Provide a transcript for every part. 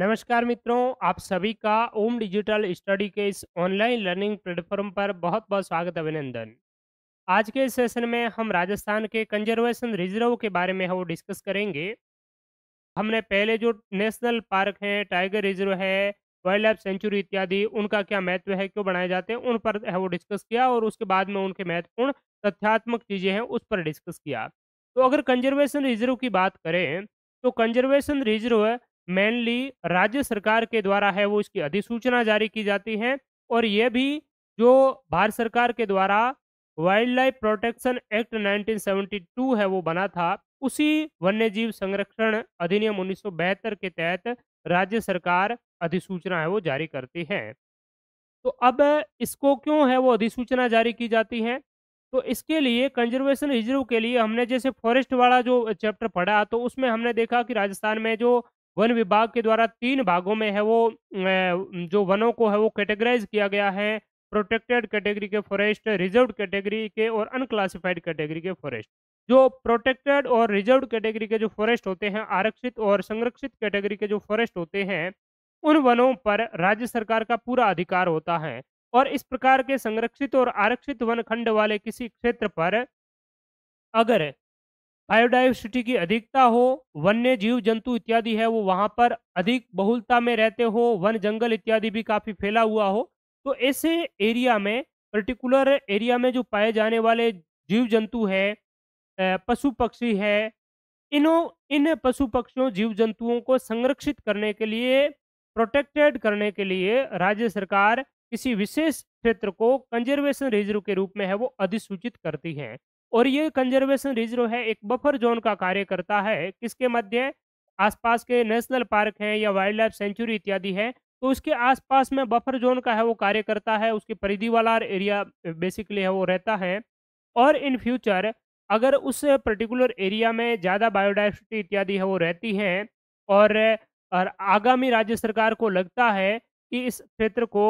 नमस्कार मित्रों आप सभी का ओम डिजिटल स्टडी के इस ऑनलाइन लर्निंग प्लेटफॉर्म पर बहुत बहुत स्वागत अभिनंदन आज के सेशन में हम राजस्थान के कंजर्वेशन रिजर्व के बारे में वो डिस्कस करेंगे हमने पहले जो नेशनल पार्क हैं टाइगर रिजर्व है वाइल्ड लाइफ सेंचुरी इत्यादि उनका क्या महत्व है क्यों बनाए जाते हैं उन पर है वो डिस्कस किया और उसके बाद में उनके महत्वपूर्ण तथ्यात्मक चीज़ें हैं उस पर डिस्कस किया तो अगर कंजर्वेशन रिजर्व की बात करें तो कंजर्वेशन रिजर्व मेनली राज्य सरकार के द्वारा है वो इसकी अधिसूचना जारी की जाती है और ये भी जो भारत सरकार के द्वारा वाइल्ड लाइफ प्रोटेक्शन एक्ट 1972 है वो बना था उसी वन्य जीव संरक्षण अधिनियम उन्नीस के तहत राज्य सरकार अधिसूचना है वो जारी करती है तो अब इसको क्यों है वो अधिसूचना जारी की जाती है तो इसके लिए कंजर्वेशन रिजर्व के लिए हमने जैसे फॉरेस्ट वाला जो चैप्टर पढ़ा तो उसमें हमने देखा कि राजस्थान में जो वन विभाग के द्वारा तीन भागों में है वो जो वनों को है वो कैटेगराइज किया गया है प्रोटेक्टेड कैटेगरी के फॉरेस्ट रिजर्व कैटेगरी के और अनक्लासिफाइड कैटेगरी के फॉरेस्ट जो प्रोटेक्टेड और रिजर्व कैटेगरी के जो फॉरेस्ट होते हैं आरक्षित और संरक्षित कैटेगरी के जो फॉरेस्ट होते हैं उन वनों पर राज्य सरकार का पूरा अधिकार होता है और इस प्रकार के संरक्षित और आरक्षित वन खंड वाले किसी क्षेत्र पर अगर बायोडाइवर्सिटी की अधिकता हो वन्य जीव जंतु इत्यादि है वो वहाँ पर अधिक बहुलता में रहते हो वन जंगल इत्यादि भी काफ़ी फैला हुआ हो तो ऐसे एरिया में पर्टिकुलर एरिया में जो पाए जाने वाले जीव जंतु है पशु पक्षी है इनों इन पशु पक्षियों जीव जंतुओं को संरक्षित करने के लिए प्रोटेक्टेड करने के लिए राज्य सरकार किसी विशेष क्षेत्र को कंजर्वेशन रिजर्व के रूप में है वो अधिसूचित करती है और ये कंजर्वेशन रिजर्व है एक बफर जोन का कार्य करता है किसके मध्य आसपास के नेशनल पार्क हैं या वाइल्ड लाइफ सेंचुरी इत्यादि है तो उसके आसपास में बफर जोन का है वो कार्य करता है उसकी परिधि वाला एरिया बेसिकली है वो रहता है और इन फ्यूचर अगर उस पर्टिकुलर एरिया में ज़्यादा बायोडाइवर्सिटी इत्यादि है वो रहती है और, और आगामी राज्य सरकार को लगता है कि इस क्षेत्र को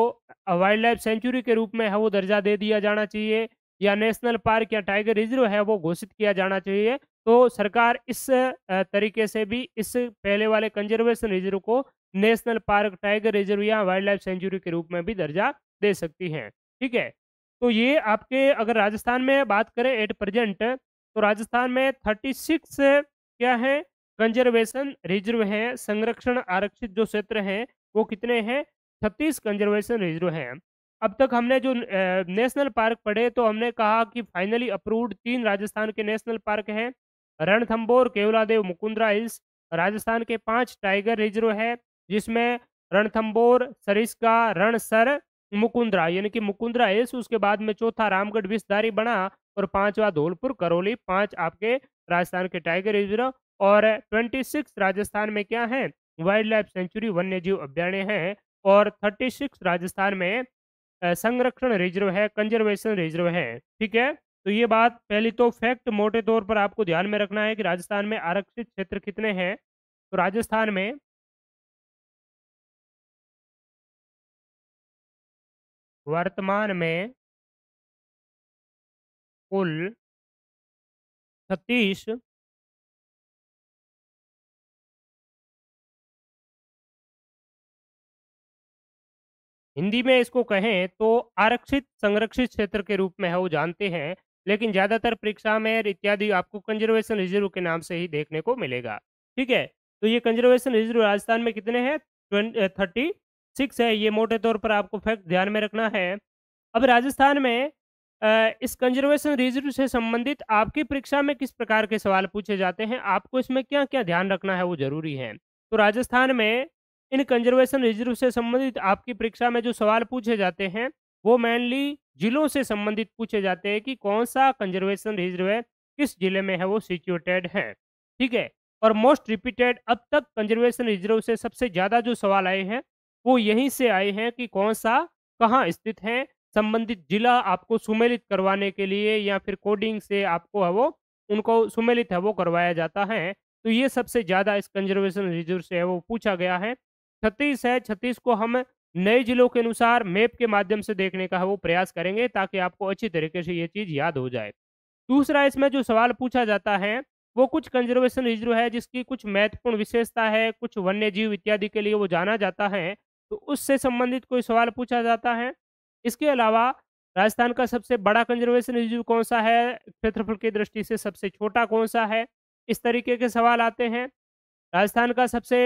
वाइल्ड लाइफ सेंचुरी के रूप में है वो दर्जा दे दिया जाना चाहिए या नेशनल पार्क या टाइगर रिजर्व है वो घोषित किया जाना चाहिए तो सरकार इस तरीके से भी इस पहले वाले कंजर्वेशन रिजर्व को नेशनल पार्क टाइगर रिजर्व या वाइल्ड लाइफ सेंचुरी के रूप में भी दर्जा दे सकती है ठीक है तो ये आपके अगर राजस्थान में बात करें एट प्रेजेंट तो राजस्थान में थर्टी सिक्स क्या है कंजर्वेशन रिजर्व हैं संरक्षण आरक्षित जो क्षेत्र हैं वो कितने हैं छत्तीस कंजर्वेशन रिजर्व हैं अब तक हमने जो नेशनल पार्क पढ़े तो हमने कहा कि फाइनली अप्रूव्ड तीन राजस्थान के नेशनल पार्क हैं रणथंबोर केवलादेव मुकुंद्रा हिल्स राजस्थान के पांच टाइगर रिजर्व है जिसमें रणथंबोर सरिस्का रणसर मुकुंद्रा यानी कि मुकुंद्रा हिल्स उसके बाद में चौथा रामगढ़ विषधारी बना और पांचवा धौलपुर करौली पांच आपके राजस्थान के टाइगर रिजर्व और ट्वेंटी सिक्स राजस्थान में क्या है वाइल्ड लाइफ सेंचुरी वन्य जीव अभ्यारण्य है और थर्टी सिक्स राजस्थान में संरक्षण रिजर्व है कंजर्वेशन रिजर्व है ठीक है तो ये बात पहली तो फैक्ट मोटे तौर पर आपको ध्यान में रखना है कि राजस्थान में आरक्षित क्षेत्र कितने हैं तो राजस्थान में वर्तमान में कुल छत्तीस हिंदी में इसको कहें तो आरक्षित संरक्षित क्षेत्र के रूप में है वो जानते हैं लेकिन ज़्यादातर परीक्षा में इत्यादि आपको कंजर्वेशन रिजर्व के नाम से ही देखने को मिलेगा ठीक है तो ये कंजर्वेशन रिजर्व राजस्थान में कितने हैं थर्टी सिक्स है ये मोटे तौर पर आपको फैक्ट ध्यान में रखना है अब राजस्थान में इस कंजर्वेशन रिजर्व से संबंधित आपकी परीक्षा में किस प्रकार के सवाल पूछे जाते हैं आपको इसमें क्या क्या ध्यान रखना है वो जरूरी है तो राजस्थान में इन कंजर्वेशन रिजर्व से संबंधित आपकी परीक्षा में जो सवाल पूछे जाते हैं वो मेनली जिलों से संबंधित पूछे जाते हैं कि कौन सा कंजर्वेशन रिजर्व है किस जिले में है वो सिचुएटेड है ठीक है और मोस्ट रिपीटेड अब तक कंजर्वेशन रिजर्व से सबसे ज़्यादा जो सवाल आए हैं वो यहीं से आए हैं कि कौन सा कहाँ स्थित है संबंधित जिला आपको सुमेलित करवाने के लिए या फिर कोडिंग से आपको है वो उनको सुमेलित है वो करवाया जाता है तो ये सबसे ज़्यादा इस कंजर्वेशन रिजर्व से है वो पूछा गया है छत्तीस है छत्तीस को हम नए जिलों के अनुसार मैप के माध्यम से देखने का वो प्रयास करेंगे ताकि आपको अच्छी तरीके से ये चीज़ याद हो जाए दूसरा इसमें जो सवाल पूछा जाता है वो कुछ कंजर्वेशन रिजर्व है जिसकी कुछ महत्वपूर्ण विशेषता है कुछ वन्य जीव इत्यादि के लिए वो जाना जाता है तो उससे संबंधित कोई सवाल पूछा जाता है इसके अलावा राजस्थान का सबसे बड़ा कंजर्वेशन रिजर्व कौन सा है क्षेत्रफल की दृष्टि से सबसे छोटा कौन सा है इस तरीके के सवाल आते हैं राजस्थान का सबसे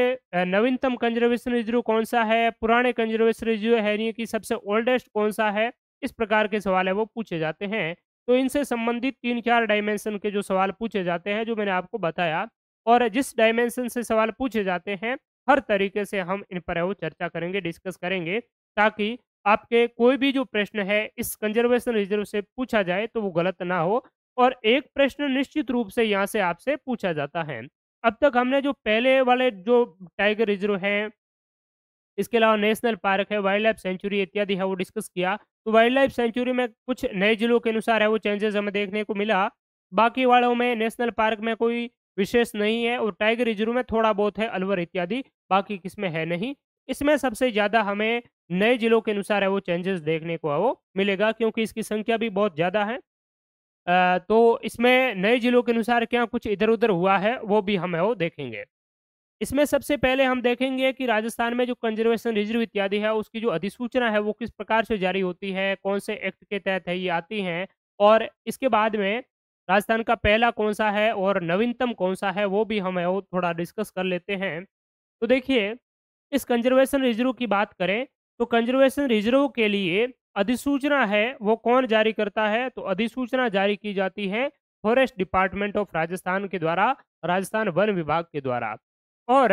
नवीनतम कंजर्वेशन रिजर्व कौन सा है पुराने कंजर्वेशन रिजर्व है यानी कि सबसे ओल्डेस्ट कौन सा है इस प्रकार के सवाल है वो पूछे जाते हैं तो इनसे संबंधित तीन चार डायमेंशन के जो सवाल पूछे जाते हैं जो मैंने आपको बताया और जिस डायमेंशन से सवाल पूछे जाते हैं हर तरीके से हम इन पर वो चर्चा करेंगे डिस्कस करेंगे ताकि आपके कोई भी जो प्रश्न है इस कंजर्वेशन रिजर्व से पूछा जाए तो वो गलत ना हो और एक प्रश्न निश्चित रूप से यहाँ से आपसे पूछा जाता है अब तक हमने जो पहले वाले जो टाइगर रिजर्व हैं इसके अलावा नेशनल पार्क है वाइल्ड लाइफ सेंचुरी इत्यादि है वो डिस्कस किया तो वाइल्ड लाइफ सेंचुरी में कुछ नए जिलों के अनुसार है वो चेंजेस हमें देखने को मिला बाकी वालों में नेशनल पार्क में कोई विशेष नहीं है और टाइगर रिजर्व में थोड़ा बहुत है अलवर इत्यादि बाकी किसमें है नहीं इसमें सबसे ज़्यादा हमें नए जिलों के अनुसार है वो चेंजेस देखने को वो मिलेगा क्योंकि इसकी संख्या भी बहुत ज़्यादा है तो इसमें नए जिलों के अनुसार क्या कुछ इधर उधर हुआ है वो भी हम वो देखेंगे इसमें सबसे पहले हम देखेंगे कि राजस्थान में जो कंजर्वेशन रिजर्व इत्यादि है उसकी जो अधिसूचना है वो किस प्रकार से जारी होती है कौन से एक्ट के तहत है ये आती हैं और इसके बाद में राजस्थान का पहला कौन सा है और नवीनतम कौन सा है वो भी हम वो थोड़ा डिस्कस कर लेते हैं तो देखिए इस कंजर्वेशन रिजर्व की बात करें तो कंजर्वेशन रिजर्व के लिए अधिसूचना है वो कौन जारी करता है तो अधिसूचना जारी की जाती है फॉरेस्ट डिपार्टमेंट ऑफ राजस्थान के द्वारा राजस्थान वन विभाग के द्वारा और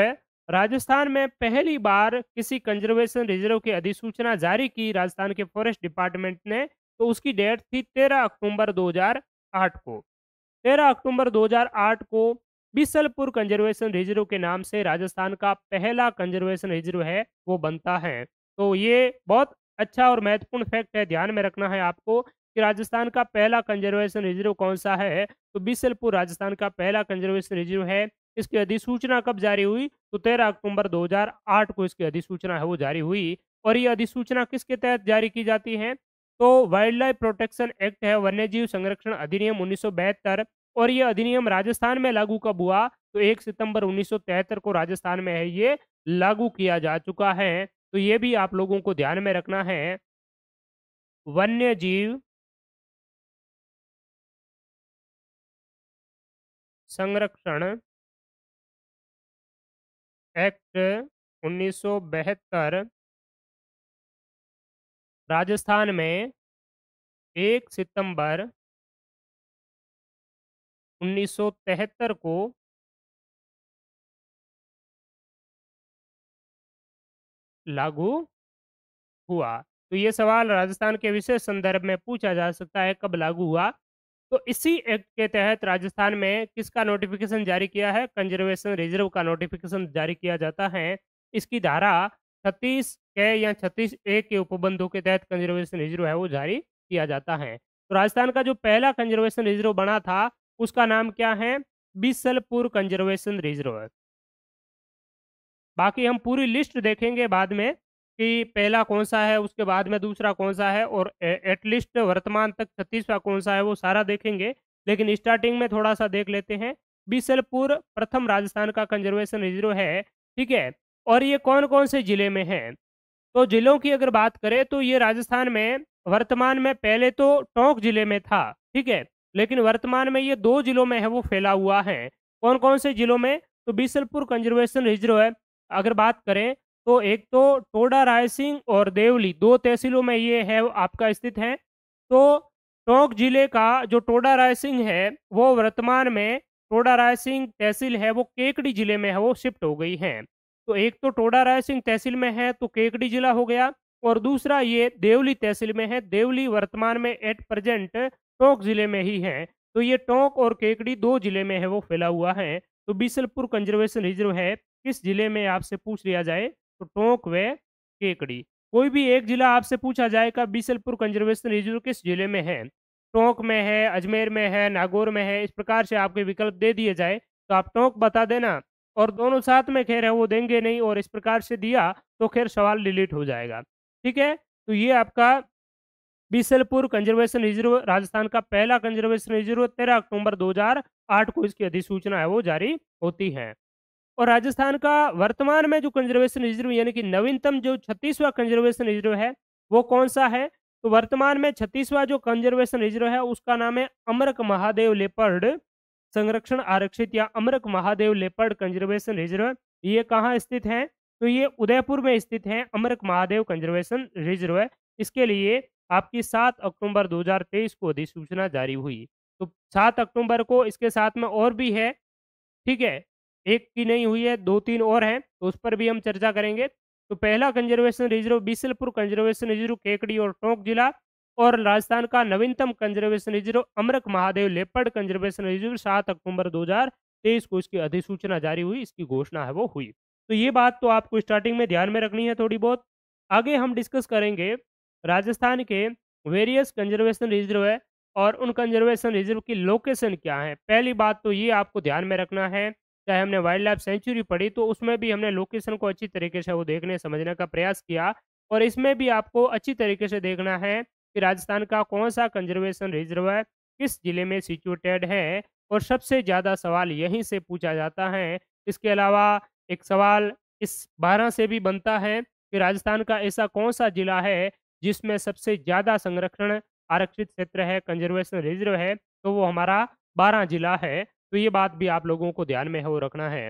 राजस्थान में पहली बार किसी कंजर्वेशन रिजर्व की अधिसूचना जारी की राजस्थान के फॉरेस्ट डिपार्टमेंट ने तो उसकी डेट थी 13 अक्टूबर 2008 को 13 अक्टूबर 2008 को बिसलपुर कंजर्वेशन रिजर्व के नाम से राजस्थान का पहला कंजर्वेशन रिजर्व है वो बनता है तो ये बहुत अच्छा और महत्वपूर्ण फैक्ट है ध्यान में रखना है आपको कि राजस्थान का पहला कंजर्वेशन रिजर्व कौन सा है तो बिसलपुर राजस्थान का पहला कंजर्वेशन रिजर्व है इसकी अधिसूचना कब जारी हुई तो तेरह अक्टूबर दो को इसकी अधिसूचना है वो जारी हुई और ये अधिसूचना किसके तहत जारी की जाती है तो वाइल्ड लाइफ प्रोटेक्शन एक्ट है वन्यजीव संरक्षण अधिनियम उन्नीस और ये अधिनियम राजस्थान में लागू कब हुआ तो एक सितंबर उन्नीस को राजस्थान में है ये लागू किया जा चुका है तो ये भी आप लोगों को ध्यान में रखना है वन्य जीव संरक्षण एक्ट उन्नीस राजस्थान में एक सितंबर 1973 को लागू हुआ तो ये सवाल राजस्थान के विशेष संदर्भ में पूछा जा सकता है कब लागू हुआ तो इसी एक्ट के तहत राजस्थान में किसका नोटिफिकेशन जारी किया है कंजर्वेशन रिजर्व का नोटिफिकेशन जारी किया जाता है इसकी धारा छत्तीस के या छत्तीस ए के उपबंधों के तहत कंजर्वेशन रिजर्व है वो जारी किया जाता है तो राजस्थान का जो पहला कंजर्वेशन रिजर्व बना था उसका नाम क्या है बिसलपुर कंजर्वेशन रिजर्व बाकी हम पूरी लिस्ट देखेंगे बाद में कि पहला कौन सा है उसके बाद में दूसरा कौन सा है और एटलीस्ट वर्तमान तक छत्तीसवा कौन सा है वो सारा देखेंगे लेकिन स्टार्टिंग में थोड़ा सा देख लेते हैं बिसलपुर प्रथम राजस्थान का कंजर्वेशन रिजर्व है ठीक है और ये कौन कौन से ज़िले में है तो ज़िलों की अगर बात करें तो ये राजस्थान में वर्तमान में पहले तो टोंक ज़िले में था ठीक है लेकिन वर्तमान में ये दो ज़िलों में है वो फैला हुआ है कौन कौन से ज़िलों में तो बीसलपुर कंजर्वेशन रिजर्व है अगर बात करें तो एक तो टोडा रायसिंह और देवली दो तहसीलों में ये है आपका स्थित है तो टोंक जिले का जो टोडा रायसिंह है वो वर्तमान में टोडा रायसिंह तहसील है वो केकड़ी जिले में है वो शिफ्ट हो गई है तो एक तो टोडा रायसिंह तहसील में है तो केकड़ी जिला हो गया और दूसरा ये देवली तहसील में है देवली वर्तमान में एट प्रेजेंट टोंक जिले में ही है तो ये टोंक और केकड़ी दो जिले में है वो फैला हुआ है तो बीसलपुर कंजर्वेशन रिजर्व है किस जिले में आपसे पूछ लिया जाए तो टोंक व केकड़ी कोई भी एक जिला आपसे पूछा जाएगा बीसलपुर कंजर्वेशन रिजर्व किस जिले में है टोंक में है अजमेर में है नागौर में है इस प्रकार से आपके विकल्प दे दिए जाए तो आप टोंक बता देना और दोनों साथ में खैर है वो देंगे नहीं और इस प्रकार से दिया तो खैर सवाल डिलीट हो जाएगा ठीक है तो ये आपका बीसलपुर कंजर्वेशन रिजर्व राजस्थान का पहला कंजर्वेशन रिजर्व तेरह अक्टूबर 2008 को इसकी अधिसूचना है वो जारी होती है और राजस्थान का वर्तमान में जो कंजर्वेशन रिजर्व यानी कि नवीनतम जो छत्तीसवां कंजर्वेशन रिजर्व है वो कौन सा है तो वर्तमान में छत्तीसवां जो कंजर्वेशन रिजर्व है उसका नाम है अमरक महादेव लेपर्ड संरक्षण आरक्षित या Amrak Mahadev leopard conservation reserve ये कहाँ स्थित है तो ये उदयपुर में स्थित है अमरक महादेव कंजर्वेशन रिजर्व इसके लिए आपकी सात अक्टूबर 2023 को अधिसूचना जारी हुई तो सात अक्टूबर को इसके साथ में और भी है ठीक है एक की नहीं हुई है दो तीन और हैं तो उस पर भी हम चर्चा करेंगे तो पहला conservation reserve Bisalpur conservation reserve Kekri और टोंक जिला और राजस्थान का नवीनतम conservation reserve Amrak Mahadev leopard conservation reserve सात अक्टूबर दो को इसकी अधिसूचना जारी हुई इसकी घोषणा है वो हुई तो ये बात तो आपको स्टार्टिंग में ध्यान में रखनी है थोड़ी बहुत आगे हम डिस्कस करेंगे राजस्थान के वेरियस कंजर्वेशन रिजर्व है और उन कंजर्वेशन रिजर्व की लोकेशन क्या है पहली बात तो ये आपको ध्यान में रखना है चाहे हमने वाइल्ड लाइफ सेंचुरी पढ़ी तो उसमें भी हमने लोकेशन को अच्छी तरीके से वो देखने समझने का प्रयास किया और इसमें भी आपको अच्छी तरीके से देखना है कि राजस्थान का कौन सा कंजर्वेशन रिजर्व किस जिले में सिचुएटेड है और सबसे ज़्यादा सवाल यहीं से पूछा जाता है इसके अलावा एक सवाल इस बारह से भी बनता है कि राजस्थान का ऐसा कौन सा जिला है जिसमें सबसे ज़्यादा संरक्षण आरक्षित क्षेत्र है कंजर्वेशन रिजर्व है तो वो हमारा बारह जिला है तो ये बात भी आप लोगों को ध्यान में है वो रखना है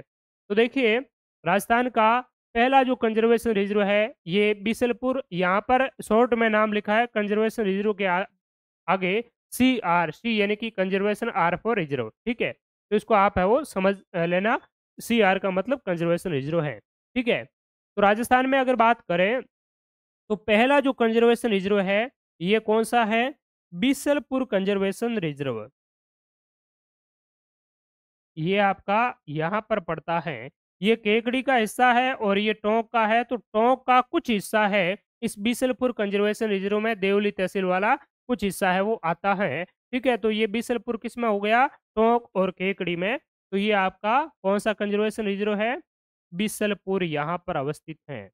तो देखिए राजस्थान का पहला जो कंजर्वेशन रिजर्व है ये बिसलपुर यहाँ पर शॉर्ट में नाम लिखा है कंजर्वेशन रिजर्व के आ, आगे सी आर सी यानी कि कंजर्वेशन आर फॉर रिजर्व ठीक है तो इसको आप है वो समझ लेना सी आर का मतलब कंजर्वेशन रिजर्व है ठीक है तो राजस्थान में अगर बात करें तो पहला जो कंजर्वेशन रिजर्व है ये कौन सा है बिसलपुर कंजर्वेशन रिजर्व ये आपका यहाँ पर पड़ता है ये केकड़ी का हिस्सा है और ये टोंक का है तो टोंक का कुछ हिस्सा है इस बीसलपुर कंजर्वेशन रिजर्व में देवली तहसील वाला कुछ हिस्सा है वो आता है ठीक है तो ये बीसलपुर किस में हो गया टोंक और केकड़ी में तो ये आपका कौन सा कंजर्वेशन रिजर्व है बीसलपुर यहाँ पर अवस्थित है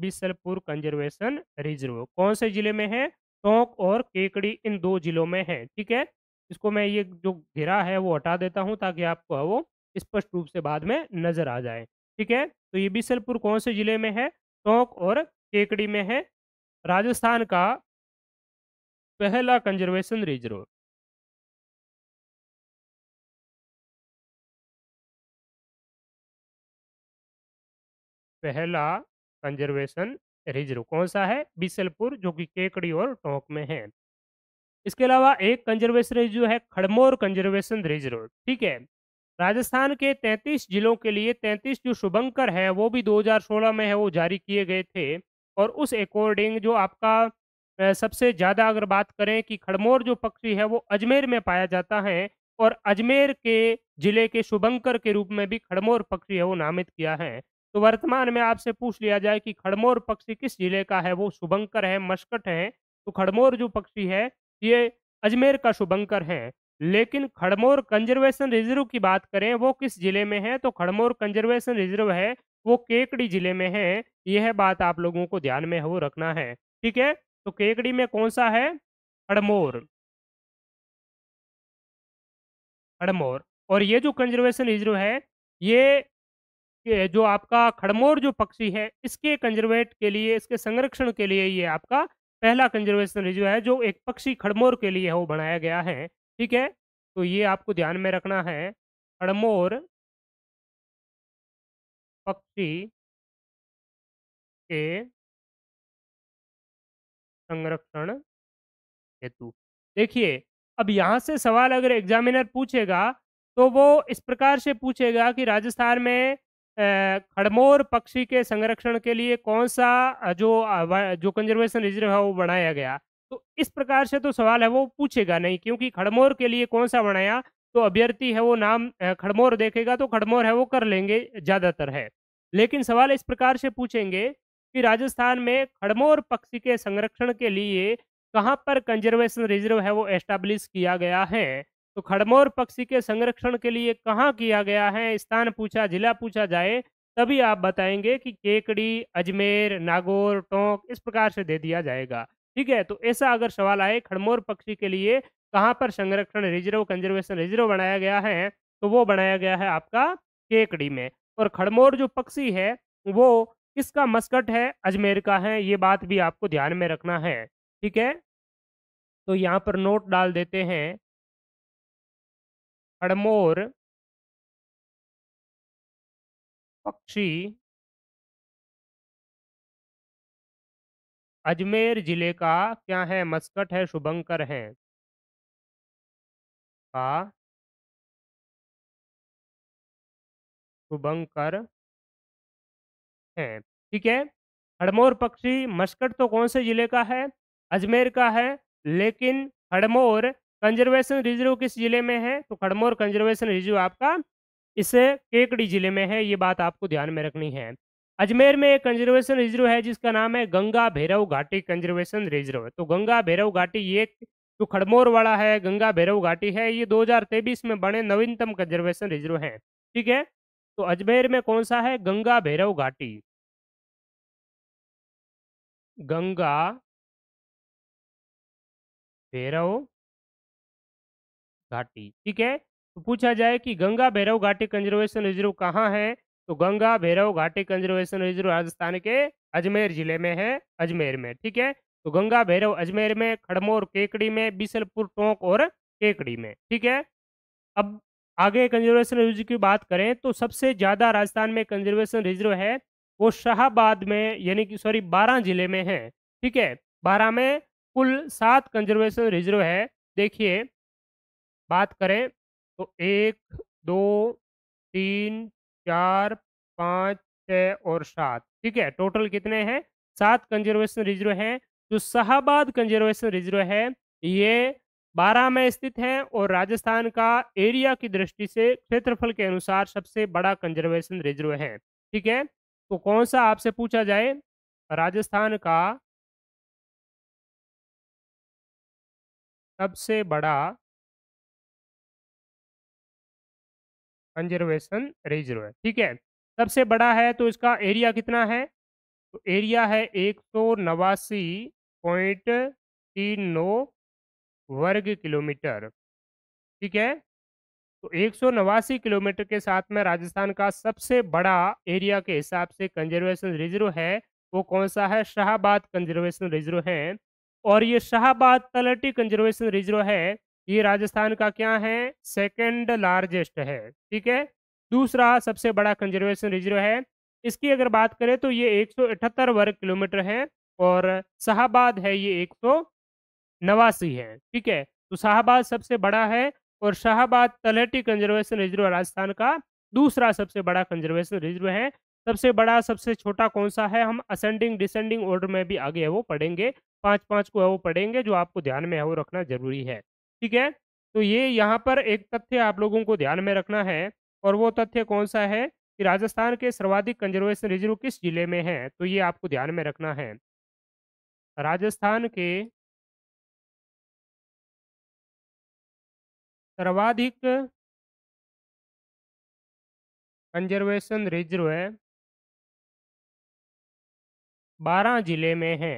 बीसलपुर कंजर्वेशन रिजर्व कौन से जिले में है टोंक और केकड़ी इन दो जिलों में है ठीक है इसको मैं ये जो घेरा है वो हटा देता हूँ ताकि आपको वो स्पष्ट रूप से बाद में नजर आ जाए ठीक है तो ये बिसलपुर कौन से जिले में है टोंक और केकड़ी में है राजस्थान का पहला कंजर्वेशन रिजर्व पहला कंजर्वेशन रिजर्व कौन सा है बिसलपुर जो कि केकड़ी और टोंक में है इसके अलावा एक कंजर्वेशन रेंज जो है खड़मोर कंजर्वेशन रेंज रोड ठीक है राजस्थान के 33 जिलों के लिए 33 जो शुभंकर हैं वो भी 2016 में है वो जारी किए गए थे और उस अकॉर्डिंग जो आपका सबसे ज़्यादा अगर बात करें कि खड़मोर जो पक्षी है वो अजमेर में पाया जाता है और अजमेर के जिले के शुभंकर के रूप में भी खड़मोर पक्षी है वो नामित किया है तो वर्तमान में आपसे पूछ लिया जाए कि खड़मोर पक्षी किस जिले का है वो शुभंकर है मस्कट है तो खड़मोर जो पक्षी है ये अजमेर का शुभंकर हैं लेकिन खड़मोर कंजर्वेशन रिजर्व की बात करें वो किस जिले में है तो खड़मोर कंजर्वेशन रिजर्व है वो केकड़ी जिले में है यह बात आप लोगों को ध्यान में हो रखना है ठीक है तो केकड़ी में कौन सा है खड़मोर खड़मोर और ये जो कंजर्वेशन रिजर्व है ये जो आपका खड़मोर जो पक्षी है इसके कंजर्वेट के लिए इसके संरक्षण के लिए ये आपका पहला कंजर्वेशन रिजर्व है जो एक पक्षी खड़मोर के लिए वो बनाया गया है ठीक है तो ये आपको ध्यान में रखना है खड़मोर पक्षी के संरक्षण हेतु देखिए अब यहाँ से सवाल अगर एग्जामिनर पूछेगा तो वो इस प्रकार से पूछेगा कि राजस्थान में खड़मोर पक्षी के संरक्षण के लिए कौन सा जो जो कंजर्वेशन रिजर्व है वो बनाया गया तो इस प्रकार से तो सवाल है वो पूछेगा नहीं क्योंकि खड़मोर के लिए कौन सा बनाया तो अभ्यर्थी है वो नाम खड़मोर देखेगा तो खड़मोर है वो कर लेंगे ज़्यादातर है लेकिन सवाल इस प्रकार से पूछेंगे कि राजस्थान में खड़मोर पक्षी के संरक्षण के लिए कहाँ पर कंजर्वेशन रिजर्व है वो एस्टाब्लिश किया गया है तो खड़मोर पक्षी के संरक्षण के लिए कहाँ किया गया है स्थान पूछा जिला पूछा जाए तभी आप बताएंगे कि केकड़ी अजमेर नागौर टोंक इस प्रकार से दे दिया जाएगा ठीक है तो ऐसा अगर सवाल आए खड़मोर पक्षी के लिए कहाँ पर संरक्षण रिजर्व कंजर्वेशन रिजर्व बनाया गया है तो वो बनाया गया है आपका केकड़ी में और खड़मोर जो पक्षी है वो किसका मस्कट है अजमेर का है ये बात भी आपको ध्यान में रखना है ठीक है तो यहाँ पर नोट डाल देते हैं अडमोर पक्षी अजमेर जिले का क्या है मस्कट है शुभंकर है का शुभंकर है ठीक है हड़मोर पक्षी मस्कट तो कौन से जिले का है अजमेर का है लेकिन हड़मोर कंजर्वेशन रिजर्व किस जिले में है तो खड़मोर कंजर्वेशन रिजर्व आपका इस केकड़ी जिले में है ये बात आपको ध्यान में रखनी है अजमेर में एक कंजर्वेशन रिजर्व है जिसका नाम है गंगा भैरव घाटी कंजर्वेशन रिजर्व तो गंगा भैरव घाटी ये जो खड़मोर वाला है गंगा भैरव घाटी है ये 2023 में बने नवीनतम कंजर्वेशन रिजर्व हैं ठीक है तो अजमेर में कौन सा है गंगा भैरव घाटी गंगा भैरव घाटी ठीक है तो पूछा जाए कि गंगा भैरव घाटी कंजर्वेशन रिजर्व कहाँ है तो गंगा भैरव घाटी कंजर्वेशन रिजर्व राजस्थान के अजमेर जिले में है अजमेर में ठीक है तो गंगा भैरव अजमेर में खड़मोर केकड़ी में बिसलपुर टोंक और केकड़ी में ठीक है अब आगे कंजर्वेशन रिजर्व की बात करें तो सबसे ज़्यादा राजस्थान में कंजर्वेशन रिजर्व है वो शाहबाद में यानी कि सॉरी बारह जिले में है ठीक है बारह में कुल सात कंजर्वेशन रिजर्व है देखिए बात करें तो एक दो तीन चार पाँच छः और सात ठीक है टोटल कितने हैं सात कंजर्वेशन रिजर्व हैं जो शाहबाद कंजर्वेशन रिजर्व है ये बारह में स्थित है और राजस्थान का एरिया की दृष्टि से क्षेत्रफल के अनुसार सबसे बड़ा कंजर्वेशन रिजर्व है ठीक है तो कौन सा आपसे पूछा जाए राजस्थान का सबसे बड़ा कंजर्वेशन रिजर्व ठीक है सबसे बड़ा है तो इसका एरिया कितना है तो एरिया है एक सौ नवासी पॉइंट तीन नौ वर्ग किलोमीटर ठीक है तो एक सौ नवासी किलोमीटर के साथ में राजस्थान का सबसे बड़ा एरिया के हिसाब से कंजर्वेशन रिजर्व है वो कौन सा है शाहबाद कंजर्वेशन रिजर्व है और ये शाहबाद तलटी कंजर्वेशन रिजर्व है ये राजस्थान का क्या है सेकंड लार्जेस्ट है ठीक है दूसरा सबसे बड़ा कंजर्वेशन रिजर्व है इसकी अगर बात करें तो ये एक वर्ग किलोमीटर है और शाहबाद है ये एक सौ नवासी है ठीक है तो शाहबाद सबसे बड़ा है और शाहबाद तलहटी कंजर्वेशन रिजर्व राजस्थान का दूसरा सबसे बड़ा कंजर्वेशन रिजर्व है सबसे बड़ा सबसे छोटा कौन सा है हम असेंडिंग डिसेंडिंग ऑर्डर में भी आगे है वो पढ़ेंगे पाँच पांच को है वो पढ़ेंगे जो आपको ध्यान में है वो रखना जरूरी है ठीक है तो ये यहाँ पर एक तथ्य आप लोगों को ध्यान में रखना है और वो तथ्य कौन सा है कि राजस्थान के सर्वाधिक कंजर्वेशन रिजर्व किस जिले में है तो ये आपको ध्यान में रखना है राजस्थान के सर्वाधिक कंजर्वेशन रिजर्व बारह जिले में है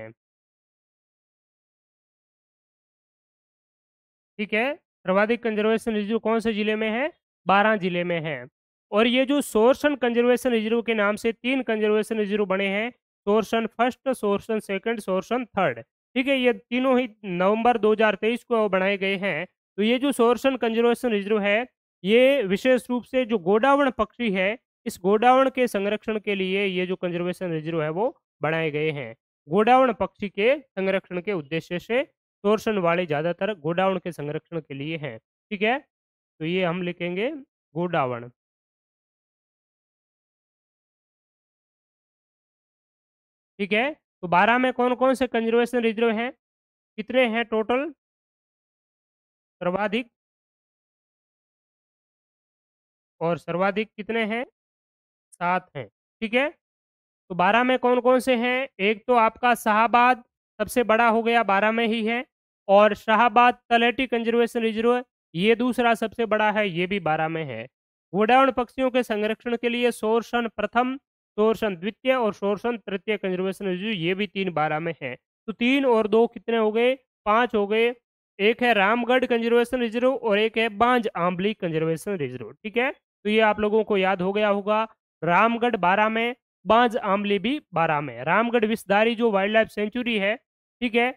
ठीक है सर्वाधिक कंजर्वेशन रिजर्व कौन से जिले में है बारह जिले में है और ये जो सोर्सन कंजर्वेशन रिजर्व के नाम से तीन कंजर्वेशन रिजर्व बने हैं Sorsan first Sorsan second Sorsan third ठीक है ये तीनों ही नवंबर 2023 को बनाए गए हैं तो ये जो सोर्सन कंजर्वेशन रिजर्व है ये विशेष रूप से जो गोडावण पक्षी है इस गोडावण के संरक्षण के लिए ये जो कंजर्वेशन रिजर्व है वो बनाए गए हैं गोडावण पक्षी के संरक्षण के उद्देश्य से शोषण वाले ज़्यादातर गोडाउन के संरक्षण के लिए हैं ठीक है तो ये हम लिखेंगे गोडावण ठीक है तो बारह में कौन कौन से कंजर्वेशन रिजर्व हैं कितने हैं टोटल सर्वाधिक और सर्वाधिक कितने हैं सात हैं ठीक है तो बारह में कौन कौन से हैं एक तो आपका शाहबाद सबसे बड़ा हो गया बारह में ही है और शाहबाद तलेटी कंजर्वेशन रिजर्व ये दूसरा सबसे बड़ा है ये भी बारह में है वोडाउन पक्षियों के संरक्षण के लिए शोरसन प्रथम शोरसन द्वितीय और शोरसन तृतीय कंजर्वेशन रिजर्व ये भी तीन बारह में है तो तीन और दो कितने हो गए पाँच हो गए एक है रामगढ़ कंजर्वेशन रिजर्व और एक है बांझ आंबली कंजर्वेशन रिजर्व ठीक है तो ये आप लोगों को याद हो गया होगा रामगढ़ बारह में बांझ आंबली भी बारह में रामगढ़ विस्तारी जो वाइल्ड लाइफ सेंचुरी है ठीक है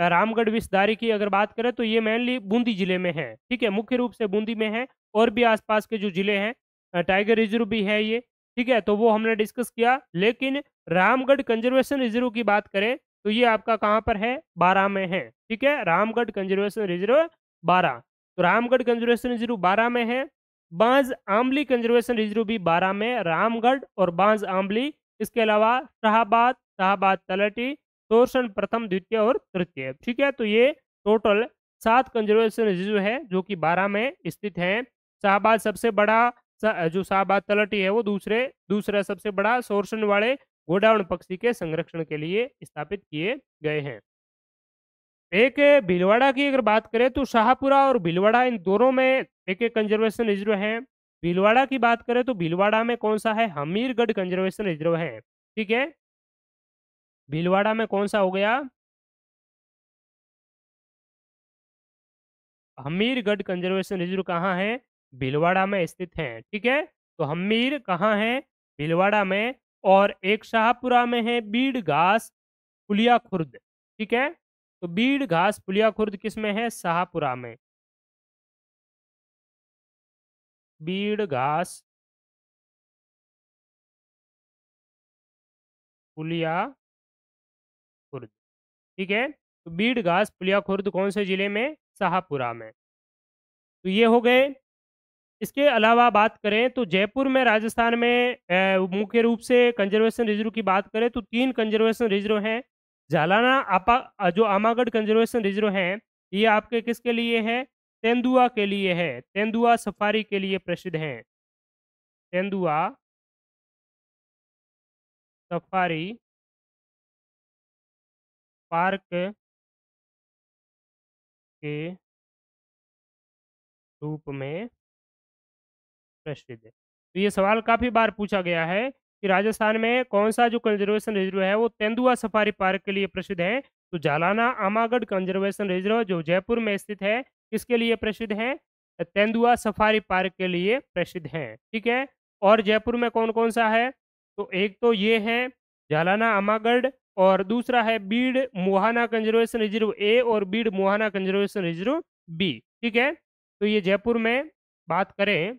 रामगढ़ विषधारी की अगर बात करें तो ये मेनली बूंदी जिले में है ठीक है मुख्य रूप से बूंदी में है और भी आसपास के जो जिले हैं टाइगर रिजर्व भी है ये ठीक है तो वो हमने डिस्कस किया लेकिन रामगढ़ कंजर्वेशन रिजर्व की बात करें तो ये आपका कहाँ पर है बारह में है ठीक है रामगढ़ कंजर्वेशन रिजर्व बारह तो रामगढ़ कंजर्वेशन रिजर्व बारह में है बांझ आमली कंजर्वेशन रिजर्व भी बारह में रामगढ़ और बांझ आमली इसके अलावा शाहबाद शाहबाद तलटी टोर्सन प्रथम द्वितीय और तृतीय ठीक है तो ये टोटल सात कंजर्वेशन रिजर्व है जो कि बारह में स्थित है शाहबाद सबसे बड़ा जो शाहबाद तलटी है वो दूसरे दूसरा सबसे बड़ा शोषण वाले गोडाउन पक्षी के संरक्षण के लिए स्थापित किए गए हैं एक भिलवाड़ा की अगर बात करें तो शाहपुरा और भिलवाड़ा इन दोनों में एक एक कंजर्वेशन रिजर्व है भीलवाड़ा की बात करें तो भीलवाड़ा में कौन सा है हमीरगढ़ कंजर्वेशन रिजर्व है ठीक है भीलवाड़ा में कौन सा हो गया हमीरगढ़ कंजर्वेशन रिजर्व कहाँ है भीलवाड़ा में स्थित है ठीक है तो हमीर कहाँ है भीलवाड़ा में और एक शाहपुरा में है बीड़ घास पुलिया खुर्द ठीक है तो बीड़ घास पुलिया खुर्द किस में है शाहपुरा में बीड़ घास पुलिया ठीक है तो बीड़ घास पुलिया खुर्द तो कौन से ज़िले में शाहपुरा में तो ये हो गए इसके अलावा बात करें तो जयपुर में राजस्थान में मुख्य रूप से कंजर्वेशन रिजर्व की बात करें तो तीन कंजर्वेशन रिजर्व हैं जालाना आपा जो आमागढ़ कंजर्वेशन रिजर्व हैं ये आपके किसके लिए है तेंदुआ के लिए है तेंदुआ सफारी के लिए प्रसिद्ध हैं तेंदुआ सफारी पार्क के रूप में प्रसिद्ध है तो ये सवाल काफ़ी बार पूछा गया है कि राजस्थान में कौन सा जो कंजर्वेशन रिजर्व है वो तेंदुआ सफारी पार्क के लिए प्रसिद्ध है तो जालाना आमागढ़ कंजर्वेशन रिजर्व जो जयपुर में स्थित है किसके लिए प्रसिद्ध है तेंदुआ सफारी पार्क के लिए प्रसिद्ध है ठीक है और जयपुर में कौन कौन सा है तो एक तो ये है जालाना आमागढ़ और दूसरा है Beed Mohana conservation reserve A और Beed Mohana conservation reserve B ठीक है तो ये जयपुर में बात करें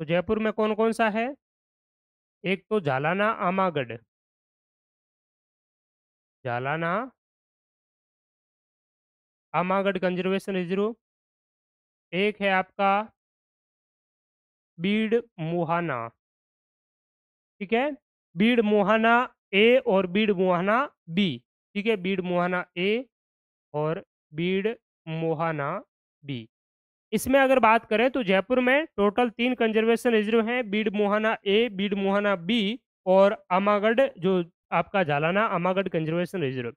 तो जयपुर में कौन कौन सा है एक तो जालाना आमागढ़ जालाना आमागढ़ कंजर्वेशन रिजर्व एक है आपका बीड मुहाना ठीक है बीड मोहाना ए और बीड मोहाना बी ठीक है बीड मोहाना ए और बीड मोहाना बी इसमें अगर बात करें तो जयपुर में टोटल तीन कंजर्वेशन रिजर्व हैं बीड मोहाना ए बीड मोहाना बी और अमागढ़ जो आपका जालाना अमागढ़ कंजर्वेशन रिजर्व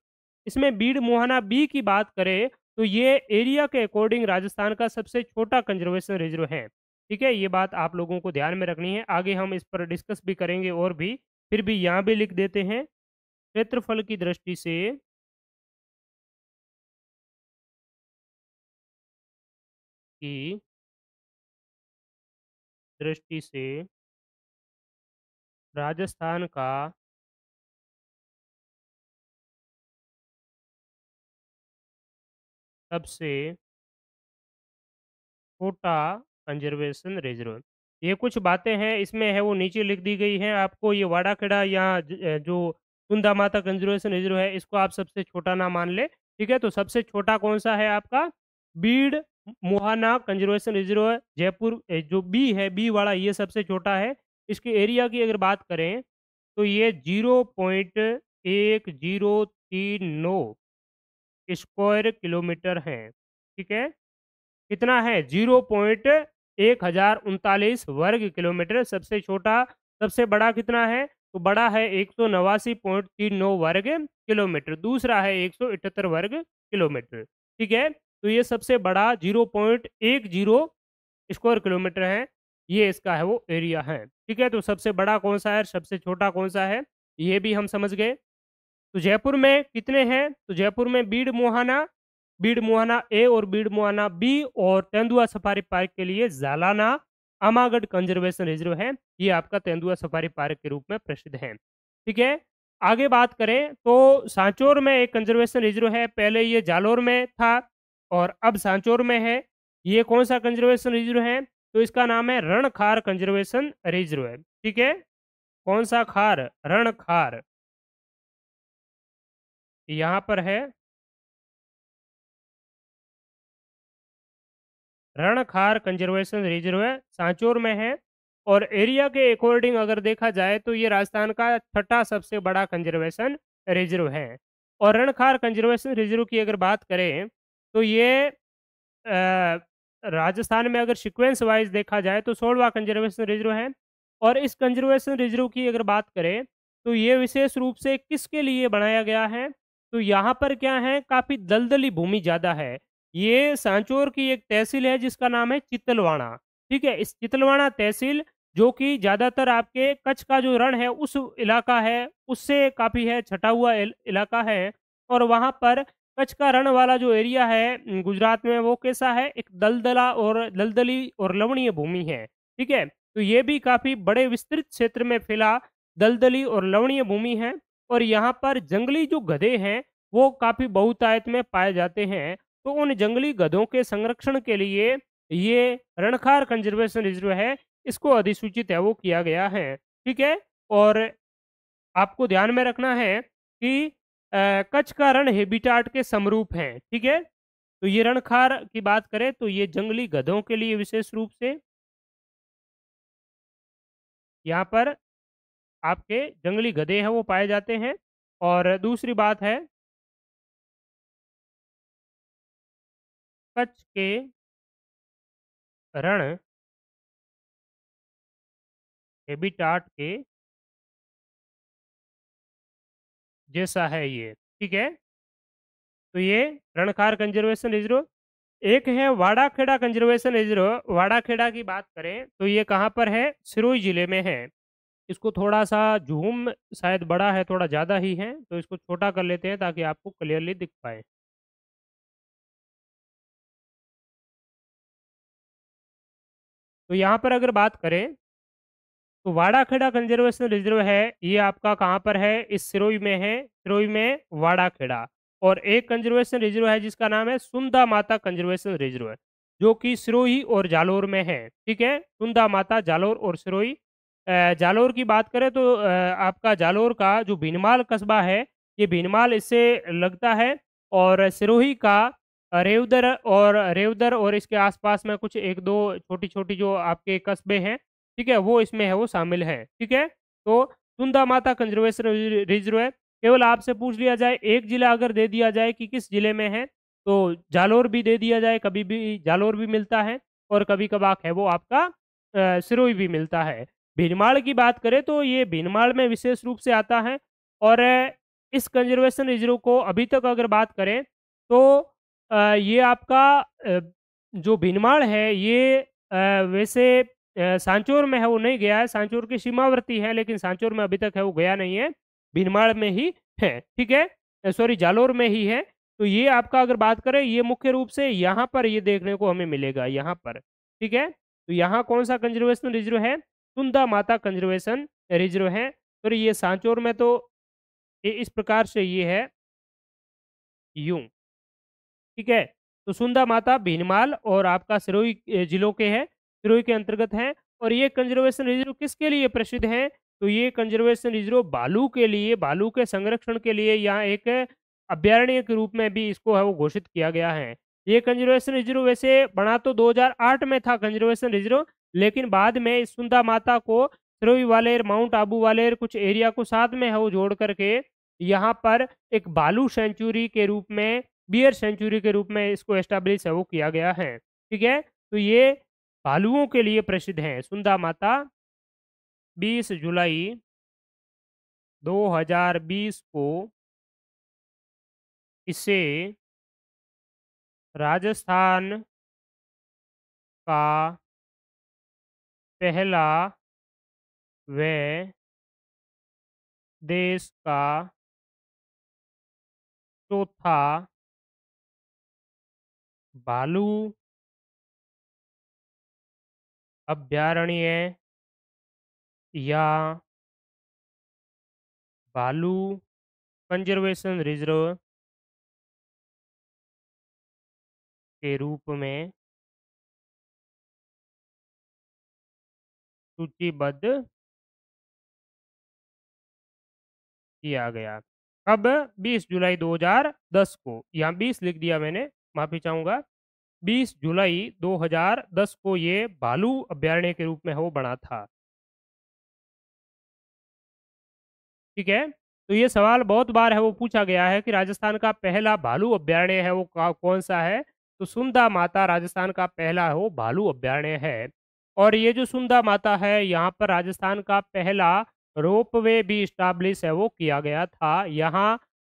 इसमें बीड मोहाना बी की बात करें तो ये एरिया के अकॉर्डिंग राजस्थान का सबसे छोटा कंजर्वेशन रिजर्व है ठीक है ये बात आप लोगों को ध्यान में रखनी है आगे हम इस पर डिस्कस भी करेंगे और भी फिर भी यहाँ भी लिख देते हैं क्षेत्रफल की दृष्टि से की दृष्टि से राजस्थान का सबसे छोटा कंजर्वेशन रिजर्व ये कुछ बातें हैं इसमें है वो नीचे लिख दी गई हैं आपको ये वाड़ाखेड़ा या जो कुंदा माता कंजर्वेशन रिजर्व है इसको आप सबसे छोटा ना मान ले ठीक है तो सबसे छोटा कौन सा है आपका बीड़ मोहाना कंजर्वेशन रिजर्व जयपुर जो बी है बी वाला ये सबसे छोटा है इसके एरिया की अगर बात करें तो ये जीरो पॉइंट एक जीरो तीन नौ स्क्वायर किलोमीटर है ठीक है कितना है जीरो पॉइंट एक हजार उनतालीस वर्ग किलोमीटर सबसे छोटा सबसे बड़ा कितना है तो बड़ा है एक सौ नवासी पॉइंट तीन नौ वर्ग किलोमीटर दूसरा है एक सौ इटहत्तर वर्ग किलोमीटर ठीक है तो ये सबसे बड़ा जीरो पॉइंट एक जीरो स्क्वायर किलोमीटर है ये इसका है वो एरिया है ठीक है तो सबसे बड़ा कौन सा है सबसे छोटा कौन सा है ये भी हम समझ गए तो जयपुर में कितने हैं तो जयपुर में बीड़ मोहाना बीड मुहाना ए और बीड मुहाना बी और तेंदुआ सफारी पार्क के लिए जालाना अमागढ़ कंजर्वेशन रिजर्व है ये आपका तेंदुआ सफारी पार्क के रूप में प्रसिद्ध है ठीक है आगे बात करें तो सांचोर में एक कंजर्वेशन रिजर्व है पहले ये जालोर में था और अब सांचोर में है ये कौन सा कंजर्वेशन रिजर्व है तो इसका नाम है रणखार कंजर्वेशन रिजर्व है ठीक है कौन सा खार रणखार यहां पर है रणखार कंजर्वेशन रिजर्व सांचोर में है और एरिया के अकॉर्डिंग अगर देखा जाए तो ये राजस्थान का छठा सबसे बड़ा कंजर्वेशन रिजर्व है और रणखार कंजर्वेशन रिजर्व की अगर बात करें तो ये राजस्थान में अगर सिक्वेंस वाइज देखा जाए तो सोलवा कंजर्वेशन रिजर्व है और इस कंजर्वेशन रिजर्व की अगर बात करें तो ये विशेष रूप से किसके लिए बनाया गया है तो यहाँ पर क्या है काफ़ी दलदली भूमि ज़्यादा है ये सांचोर की एक तहसील है जिसका नाम है चितलवाणा ठीक है इस चितलवाड़ा तहसील जो कि ज़्यादातर आपके कच्छ का जो रण है उस इलाका है उससे काफ़ी है छटा हुआ इलाका है और वहाँ पर कच्छ का रण वाला जो एरिया है गुजरात में वो कैसा है एक दलदला और दलदली और लवणीय भूमि है ठीक है तो ये भी काफ़ी बड़े विस्तृत क्षेत्र में फैला दलदली और लवणीय भूमि है और यहाँ पर जंगली जो गधे हैं वो काफ़ी बहुतायत में पाए जाते हैं तो उन जंगली गधों के संरक्षण के लिए ये रणखार कंजर्वेशन रिजर्व है इसको अधिसूचित है वो किया गया है ठीक है और आपको ध्यान में रखना है कि कच्छ का रण हेबिटाट के समरूप है ठीक है तो ये रणखार की बात करें तो ये जंगली गधों के लिए विशेष रूप से यहाँ पर आपके जंगली गधे हैं वो पाए जाते हैं और दूसरी बात है कच्छ के रण हेबिटाट के जैसा है ये ठीक है तो ये रणखार कंजर्वेशन रिजर्व एक है वाड़ाखेड़ा कंजर्वेशन रिजर्व वाड़ाखेड़ा की बात करें तो ये कहाँ पर है सिरोई जिले में है इसको थोड़ा सा झूम शायद बड़ा है थोड़ा ज़्यादा ही है तो इसको छोटा कर लेते हैं ताकि आपको क्लियरली दिख पाए तो यहाँ पर अगर बात करें तो वाड़ाखेड़ा कंजर्वेशन रिजर्व है ये आपका कहाँ पर है इस सिरोही में है सिरोही में वाड़ाखेड़ा और एक कंजर्वेशन रिजर्व है जिसका नाम है सुंदा माता कंजर्वेशन रिजर्व जो कि सिरोही और जालोर में है ठीक है सुंदा माता जालोर और सिरोही जालोर की बात करें तो आपका जालोर का जो भीनमाल कस्बा है ये भीनमाल इससे लगता है और सिरोही का रेवदर और रेवदर और इसके आसपास में कुछ एक दो छोटी छोटी जो आपके कस्बे हैं ठीक है वो इसमें है वो शामिल है ठीक है तो सुंदा माता कंजर्वेशन रिजर्व है केवल आपसे पूछ लिया जाए एक जिला अगर दे दिया जाए कि किस जिले में है तो जालोर भी दे दिया जाए कभी भी जालोर भी मिलता है और कभी कभाक है वो आपका सिरोई भी मिलता है भीनमाड़ की बात करें तो ये भीनमाड़ में विशेष रूप से आता है और इस कंजर्वेशन रिजर्व को अभी तक अगर बात करें तो ये आपका जो भीनमाड़ है ये वैसे सांचौर में है वो नहीं गया है सांचौर की सीमावर्ती है लेकिन सांचौर में अभी तक है वो गया नहीं है भीनमाड़ में ही है ठीक है सॉरी जालोर में ही है तो ये आपका अगर बात करें ये मुख्य रूप से यहाँ पर ये देखने को हमें मिलेगा यहाँ पर ठीक है तो यहाँ कौन सा कंजर्वेशन रिजर्व है सुंदा माता कंजर्वेशन रिजर्व है तो ये सांचौर में तो इस प्रकार से ये है यूं ठीक है तो सुंदा माता भीनमाल और आपका सिरोही जिलों के हैं सिरोही के अंतर्गत हैं और ये कंजर्वेशन रिजर्व किसके लिए प्रसिद्ध हैं तो ये कंजर्वेशन रिजर्व बालू के लिए बालू के संरक्षण के लिए यहाँ एक अभ्यारण्य के रूप में भी इसको है वो घोषित किया गया है ये कंजर्वेशन रिजर्व वैसे बना तो 2008 में था कंजर्वेशन रिजर्व लेकिन बाद में इस सुंदा माता को सिरोही वालेर माउंट आबू वालेर कुछ एरिया को साथ में है वो जोड़ करके यहाँ पर एक बालू सेंचुरी के रूप में बियर सेंचुरी के रूप में इसको एस्टेब्लिश है वो किया गया है ठीक है तो ये भालुओं के लिए प्रसिद्ध हैं सुंदा माता 20 जुलाई 2020 को इसे राजस्थान का पहला व देश का चौथा बालू अभ्यारण्य या बालू कंजर्वेशन रिजर्व के रूप में सूचीबद्ध किया गया अब 20 जुलाई 2010 को यहाँ 20 लिख दिया मैंने माफी चाहूँगा 20 जुलाई 2010 को ये भालू अभ्यारण्य के रूप में वो बना था ठीक है तो ये सवाल बहुत बार है वो पूछा गया है कि राजस्थान का पहला भालू अभ्यारण्य है वो कौन सा है तो सुंदा माता राजस्थान का पहला है वो भालू अभ्यारण्य है और ये जो सुंदा माता है यहाँ पर राजस्थान का पहला रोपवे भी इस्टाब्लिश है वो किया गया था यहाँ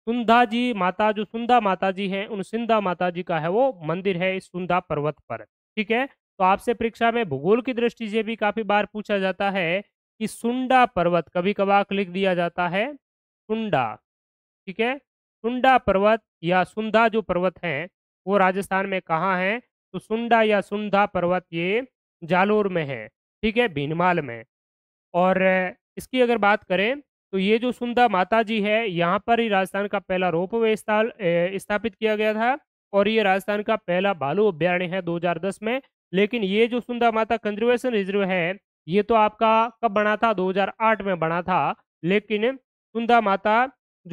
सुंदा जी माता जो सुंदा माता जी हैं उन सिंधा माता जी का है वो मंदिर है इस सुंदा पर्वत पर ठीक है तो आपसे परीक्षा में भूगोल की दृष्टि से भी काफी बार पूछा जाता है कि सुंडा पर्वत कभी कभार लिख दिया जाता है सुंडा ठीक है सुंडा पर्वत या सुंदा जो पर्वत है वो राजस्थान में कहाँ है तो सुंडा या सुंदा पर्वत ये जालोर में है ठीक है भीनमाल में और इसकी अगर बात करें तो ये जो सुंदा माता जी है यहाँ पर ही राजस्थान का पहला रोप वे स्थापित किया गया था और ये राजस्थान का पहला बालू अभ्यारण्य है 2010 में लेकिन ये जो सुंदा माता कंजर्वेशन रिजर्व है ये तो आपका कब बना था 2008 में बना था लेकिन सुंदा माता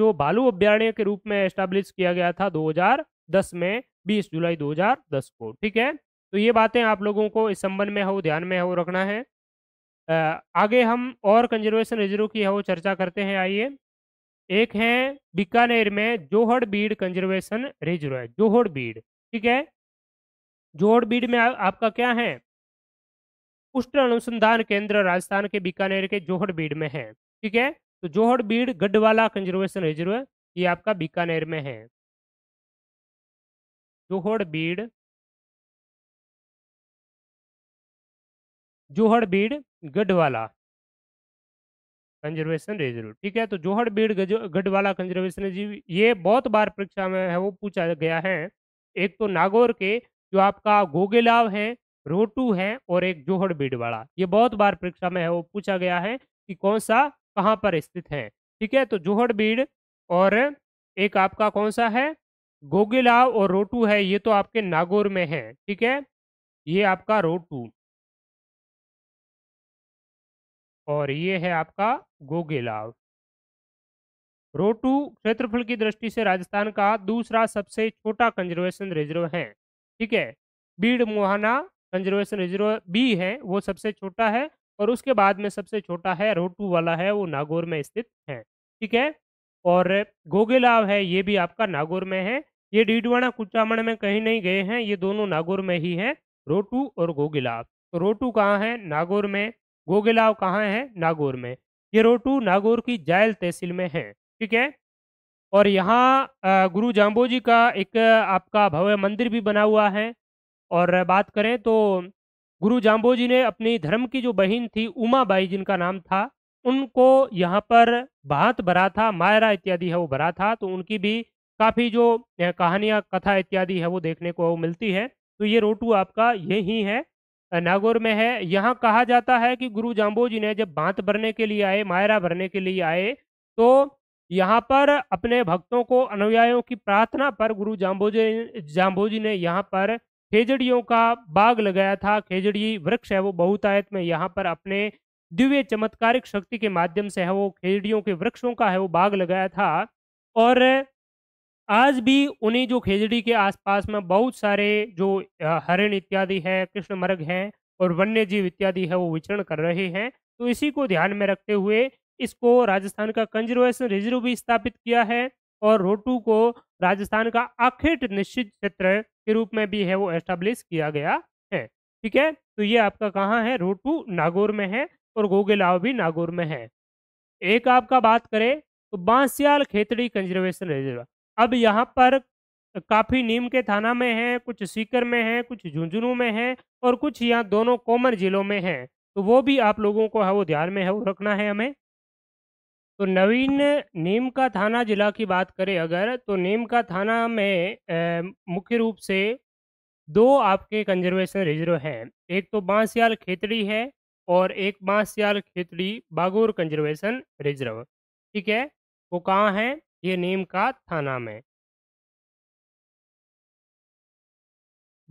जो बालू अभ्यारण्य के रूप में एस्टाब्लिश किया गया था 2010 में 20 जुलाई 2010 को ठीक है तो ये बातें आप लोगों को इस संबंध में हो ध्यान में हो रखना है आगे हम और कंजर्वेशन रिजर्व की है वो चर्चा करते हैं आइए एक है बीकानेर में जोहड़ बीड कंजर्वेशन रिजर्व है जोहड़ बीड ठीक है जोहड़ बीड में आ, आपका क्या है उष्ट अनुसंधान केंद्र राजस्थान के बीकानेर के जोहड़ बीड में है ठीक है तो जोहड़ बीड गढ़वाला कंजर्वेशन रिजर्व ये आपका बीकानेर में है जोहड़ बीड जोहड़ बीड गढ़वाला कंजर्वेशन रिजर्व ठीक है तो जोहड़ बीड़ गढ़वाला कंजर्वेशन रिजर्व ये बहुत बार परीक्षा में है वो पूछा गया है एक तो नागौर के जो आपका गोगेलाव है रोटू है और एक जोहड़ बीड़ वाला ये बहुत बार परीक्षा में है वो पूछा गया है कि कौन सा कहाँ पर स्थित है ठीक है तो जोहड़ बीड़ और एक आपका कौन सा है गोगेलाव और रोटू है ये तो आपके नागौर में है ठीक है ये आपका रोटू और ये है आपका गोगेलाव रोटू क्षेत्रफल की दृष्टि से राजस्थान का दूसरा सबसे छोटा कंजर्वेशन रिजर्व है ठीक है Beed Mohana conservation reserve B है वो सबसे छोटा है और उसके बाद में सबसे छोटा है रोटू वाला है वो नागौर में स्थित है ठीक है और गोगेलाव है ये भी आपका नागौर में है ये डीडवाणा कुचामण में कहीं नहीं गए हैं ये दोनों नागौर में ही हैं रोटू और गोगेलाव तो रोटू कहाँ है नागौर में गोगेलाव कहाँ है नागौर में ये रोटू नागौर की जायल तहसील में है ठीक है और यहाँ गुरु जाम्बो जी का एक आपका भव्य मंदिर भी बना हुआ है और बात करें तो गुरु जाम्बो जी ने अपनी धर्म की जो बहन थी उमा बाई जिनका नाम था उनको यहाँ पर भात भरा था मायरा इत्यादि है वो भरा था तो उनकी भी काफ़ी जो कहानियाँ कथा इत्यादि है वो देखने को मिलती है तो ये रोटू आपका यही है नागौर में है यहाँ कहा जाता है कि गुरु जाम्बो जी ने जब बांत भरने के लिए आए मायरा भरने के लिए आए तो यहाँ पर अपने भक्तों को अनुयायों की प्रार्थना पर गुरु जाम्बोजी जाम्बोजी ने यहाँ पर खेजड़ियों का बाग लगाया था खेजड़ी वृक्ष है वो बहुतायत में यहाँ पर अपने दिव्य चमत्कारिक शक्ति के माध्यम से है वो खेजड़ियों के वृक्षों का है वो बाग लगाया था और आज भी उन्हीं जो खेजड़ी के आसपास में बहुत सारे जो हरण इत्यादि है कृष्ण मर्ग है और वन्य जीव इत्यादि है वो विचरण कर रहे हैं तो इसी को ध्यान में रखते हुए इसको राजस्थान का कंजर्वेशन रिजर्व भी स्थापित किया है और रोटू को राजस्थान का आखिर निश्चित क्षेत्र के रूप में भी है वो एस्टाब्लिश किया गया है ठीक है तो ये आपका कहाँ है रोटू नागौर में है और गोगेलाव भी नागौर में है एक आपका बात करें तो बांसियाल खेतड़ी कंजर्वेशन रिजर्व अब यहाँ पर काफ़ी नीम के थाना में है कुछ सीकर में है कुछ झुंझुनू में है और कुछ यहाँ दोनों कोमर जिलों में है तो वो भी आप लोगों को है वो ध्यान में है वो रखना है हमें तो नवीन नीम का थाना जिला की बात करें अगर तो नीम का थाना में मुख्य रूप से दो आपके कंजर्वेशन रिजर्व हैं एक तो बांसियाल खेतड़ी है और एक बांसियाल खेतड़ी बागोर कंजर्वेशन रिजर्व ठीक है वो कहाँ है ये नीम का थाना में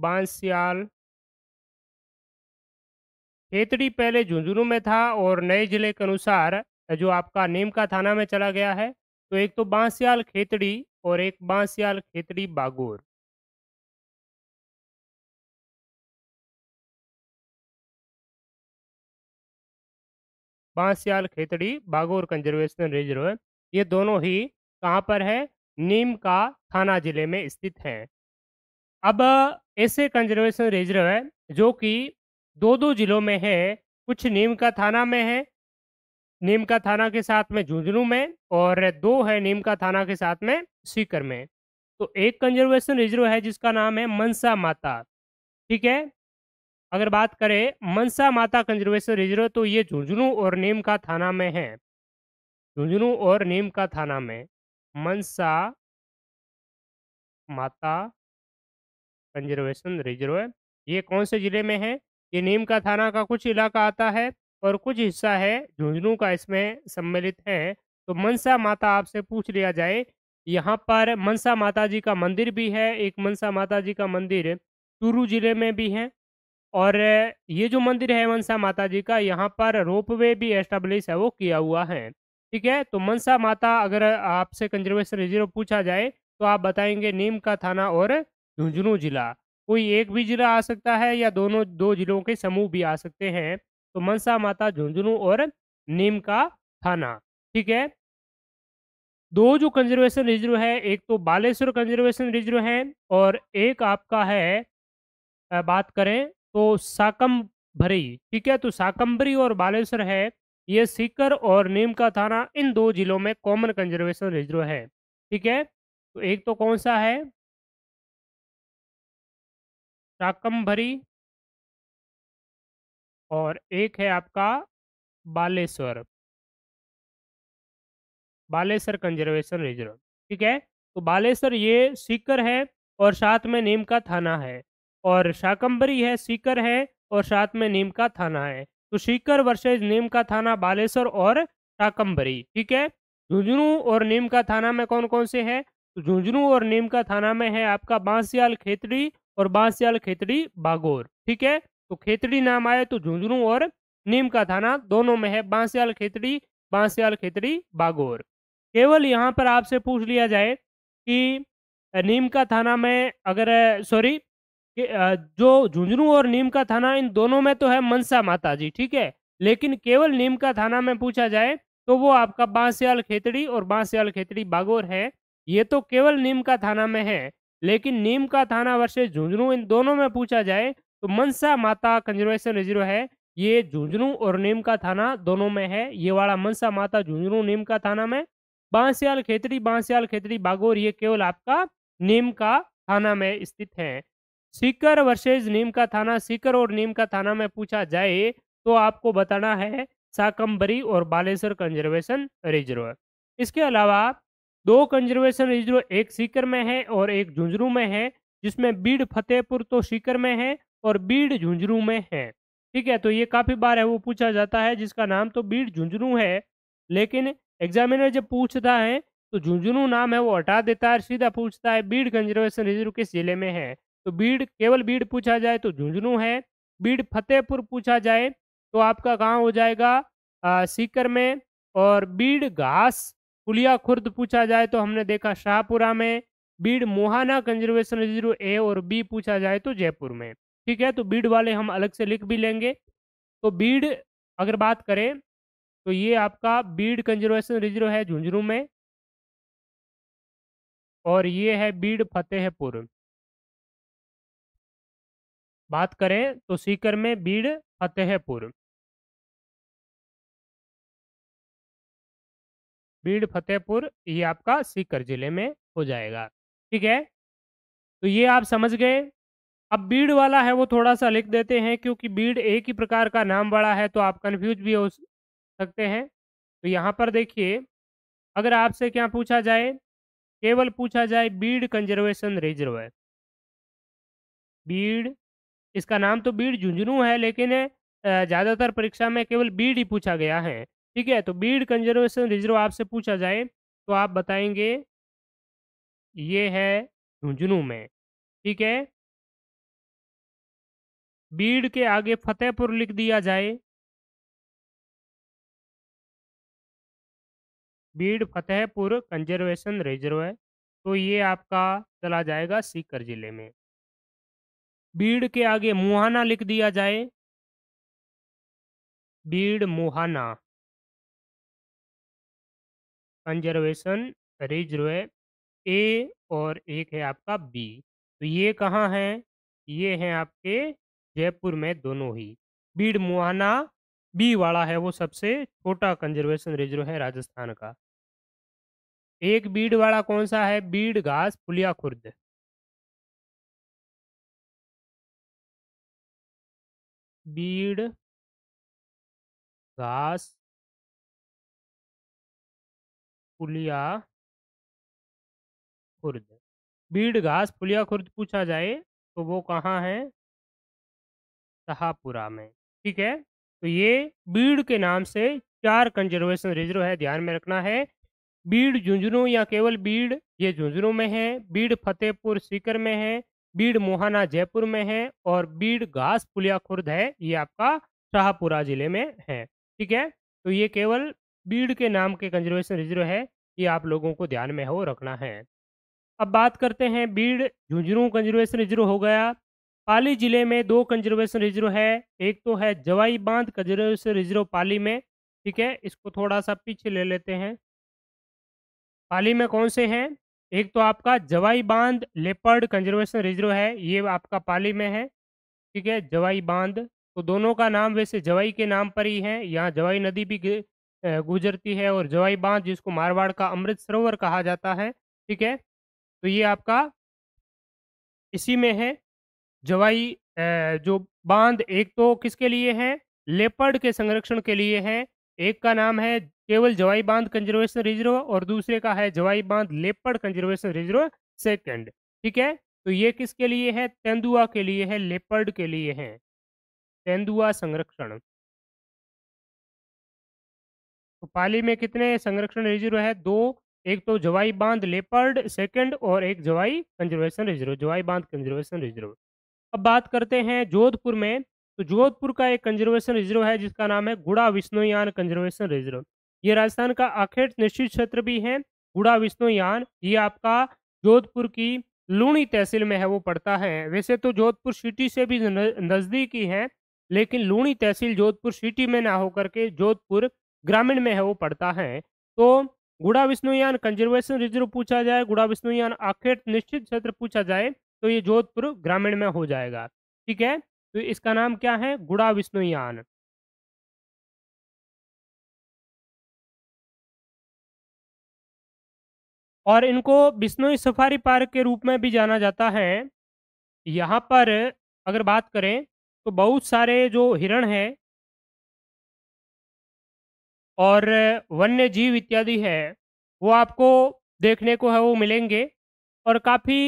बांसियाल खेतड़ी पहले झुंझुनू में था और नए जिले के अनुसार जो आपका नीम का थाना में चला गया है तो एक तो बांसियाल खेतड़ी और एक बांसियाल खेतड़ी बागोर बांसियाल खेतड़ी बागोर कंजर्वेशन रिजर्व ये दोनों ही कहाँ पर है नीम का थाना जिले में स्थित है अब ऐसे कंजर्वेशन रिजर्व है जो कि दो दो जिलों में है कुछ नीम का थाना में है नीम का थाना के साथ में झुंझुनू में और दो है नीम का थाना के साथ में सीकर में तो एक कंजर्वेशन रिजर्व है जिसका नाम है मनसा माता ठीक है अगर बात करें मनसा माता कंजर्वेशन रिजर्व तो ये झुंझुनू और नीम का थाना में है झुंझुनू और नीम का थाना में मनसा माता कंजर्वेशन रिजर्व ये कौन से जिले में है ये नीम का थाना का कुछ इलाका आता है और कुछ हिस्सा है झुंझुनू का इसमें सम्मिलित है तो मनसा माता आपसे पूछ लिया जाए यहाँ पर मनसा माता जी का मंदिर भी है एक मनसा माता जी का मंदिर चूरू जिले में भी है और ये जो मंदिर है मनसा माता जी का यहाँ पर वे भी एस्टेब्लिश है वो किया हुआ है ठीक है तो मनसा माता अगर आपसे कंजर्वेशन रिजर्व पूछा जाए तो आप बताएंगे नीम का थाना और झुंझुनू जिला कोई एक भी जिला आ सकता है या दोनों दो जिलों के समूह भी आ सकते हैं तो मनसा माता झुंझुनू और नीम का थाना ठीक है दो जो कंजर्वेशन रिजर्व है एक तो बालेश्वर कंजर्वेशन रिजर्व है और एक आपका है बात करें तो साकम भरी ठीक है तो साकम्बरी और बालेश्वर है ये सीकर और नीम का थाना इन दो जिलों में कॉमन कंजर्वेशन रिजर्व है ठीक है तो एक तो कौन सा है शाकम्भरी और एक है आपका बालेश्वर बालेश्वर कंजर्वेशन रिजर्व ठीक है तो बालेश्वर ये सीकर है और साथ में नीम का थाना है और शाकंबरी है सीकर है और साथ में नीम का थाना है तो सीकर वर्सेज नीम का थाना बालेश्वर और टाकम्बरी ठीक है झुंझुनू और नीमका का थाना में कौन कौन से है तो झुंझुनू और नीमका का थाना में है आपका बांसियाल खेतड़ी और बांसियाल खेतड़ी बागोर ठीक है तो खेतड़ी नाम आए तो झुंझुनू और नीमका का थाना दोनों में है बांसियाल खेतड़ी बांसियाल खेतड़ी बागोर केवल यहाँ पर आपसे पूछ लिया जाए कि नीम का थाना में अगर सॉरी जो झुंझुनू और नीम का थाना इन दोनों में तो है मनसा माता जी ठीक है लेकिन केवल नीम का थाना में पूछा जाए तो वो आपका बांसियाल खेतड़ी और बांस्याल खेतड़ी बागोर है ये तो केवल नीम का थाना में है लेकिन नीम का थाना वर्षे झुंझुनू इन दोनों में पूछा जाए तो मनसा माता कंजर्वेशन रिजर्व है ये झुंझुनू और नीम का थाना दोनों में है ये वाला मनसा माता झुंझुनू नीम का थाना में बांसियाल खेतड़ी बांस्याल खेतड़ी बागोर ये केवल आपका नीम का थाना में स्थित है सीकर वर्सेज नीम का थाना सीकर और नीम का थाना में पूछा जाए तो आपको बताना है साकम्बरी और बालेश्वर कंजर्वेशन रिजर्व इसके अलावा दो कंजर्वेशन रिजर्व एक सीकर में है और एक झुंझुनू में है जिसमें बीड़ फतेहपुर तो सीकर में है और बीड़ झुंझुनू में है ठीक है तो ये काफ़ी बार है वो पूछा जाता है जिसका नाम तो बीड़ झुंझुनू है लेकिन एग्जामिनर जब पूछता है तो झुंझुनू नाम है वो हटा देता है सीधा पूछता है बीड़ कंजर्वेशन रिजर्व किस जिले में है तो बीड केवल बीड पूछा जाए तो झुंझुनू है बीड फतेहपुर पूछा जाए तो आपका गांव हो जाएगा सीकर में और बीड घास पुलिया खुर्द पूछा जाए तो हमने देखा शाहपुरा में Beed Mohana conservation reserve A और बी पूछा जाए तो जयपुर में ठीक है तो बीड वाले हम अलग से लिख भी लेंगे तो बीड अगर बात करें तो ये आपका बीड कंजर्वेशन रिजर्व है झुंझुनू में और ये है बीड फतेहपुर बात करें तो सीकर में बीड़ फतेहपुर बीड़ फतेहपुर ये आपका सीकर जिले में हो जाएगा ठीक है तो ये आप समझ गए अब बीड़ वाला है वो थोड़ा सा लिख देते हैं क्योंकि बीड़ एक ही प्रकार का नाम बड़ा है तो आप कन्फ्यूज भी हो सकते हैं तो यहाँ पर देखिए अगर आपसे क्या पूछा जाए केवल पूछा जाए बीड कंजर्वेशन रिजर्व बीड इसका नाम तो बीड झुंझुनू है लेकिन ज़्यादातर परीक्षा में केवल बीड ही पूछा गया है ठीक है तो बीड कंजर्वेशन रिजर्व आपसे पूछा जाए तो आप बताएंगे ये है झुंझुनू में ठीक है बीड के आगे फतेहपुर लिख दिया जाए बीड फतेहपुर कंजर्वेशन रिजर्व है तो ये आपका चला जाएगा सीकर जिले में बीड़ के आगे मुहाना लिख दिया जाए बीड़ मुहाना कंजर्वेशन रिजर्व ए और एक है आपका बी तो ये कहाँ है ये है आपके जयपुर में दोनों ही बीड़ मुहाना बी वाला है वो सबसे छोटा कंजर्वेशन रिजर्व है राजस्थान का एक बीड़ वाला कौन सा है बीड़ घास पुलिया खुर्द बीड़ घास पुलिया खुर्द बीड़ घास पुलिया खुर्द पूछा जाए तो वो कहाँ है शाहपुरा में ठीक है तो ये बीड़ के नाम से चार कंजर्वेशन रिजर्व है ध्यान में रखना है बीड़ झुंझुनू या केवल बीड़ ये झुंझुनू में है बीड़ फतेहपुर सीकर में है बीड मोहाना जयपुर में है और बीड घास पुलिया खुर्द है ये आपका शाहपुरा जिले में है ठीक है तो ये केवल बीड के नाम के कंजर्वेशन रिजर्व है ये आप लोगों को ध्यान में हो रखना है अब बात करते हैं बीड झुंझुनू कंजर्वेशन रिजर्व हो गया पाली जिले में दो कंजर्वेशन रिजर्व है एक तो है जवाई बांध कंजर्वेशन रिजर्व पाली में ठीक है इसको थोड़ा सा पीछे ले लेते हैं पाली में कौन से हैं एक तो आपका जवाई बांध लेपर्ड कंजर्वेशन रिजर्व है ये आपका पाली में है ठीक है जवाई बांध तो दोनों का नाम वैसे जवाई के नाम पर ही है यहाँ जवाई नदी भी गुजरती है और जवाई बांध जिसको मारवाड़ का अमृत सरोवर कहा जाता है ठीक है तो ये आपका इसी में है जवाई जो बांध एक तो किसके लिए है लेपर्ड के संरक्षण के लिए है एक का नाम है केवल जवाई बांध कंजर्वेशन रिजर्व और दूसरे का है जवाई बांध लेपड़ कंजर्वेशन रिजर्व सेकंड ठीक है तो ये किसके लिए है तेंदुआ के लिए है लेपर्ड के लिए है तेंदुआ संरक्षण तो पाली में कितने संरक्षण रिजर्व है दो एक तो जवाई बांध लेपर्ड सेकंड और एक जवाई कंजर्वेशन रिजर्व जवाई बांध कंजर्वेशन रिजर्व अब बात करते हैं जोधपुर में तो जोधपुर का एक कंजर्वेशन रिजर्व है जिसका नाम है गुड़ा विष्णुयान कंजर्वेशन रिजर्व ये राजस्थान का आखिर निश्चित क्षेत्र भी है गुड़ा विष्णु यान ये आपका जोधपुर की लूणी तहसील में है वो पड़ता है वैसे तो जोधपुर सिटी से भी नज़दीक ही है लेकिन लूणी तहसील जोधपुर सिटी में ना होकर के जोधपुर ग्रामीण में है वो पड़ता है तो गुड़ा विष्णुयान कंजर्वेशन रिजर्व पूछा जाए गुड़ा विष्णुयान आखेट निश्चित क्षेत्र पूछा जाए तो ये जोधपुर ग्रामीण में हो जाएगा ठीक है तो इसका नाम क्या है गुड़ा विष्णुयान और इनको बिश्नोई सफारी पार्क के रूप में भी जाना जाता है यहाँ पर अगर बात करें तो बहुत सारे जो हिरण है और वन्य जीव इत्यादि है वो आपको देखने को है वो मिलेंगे और काफ़ी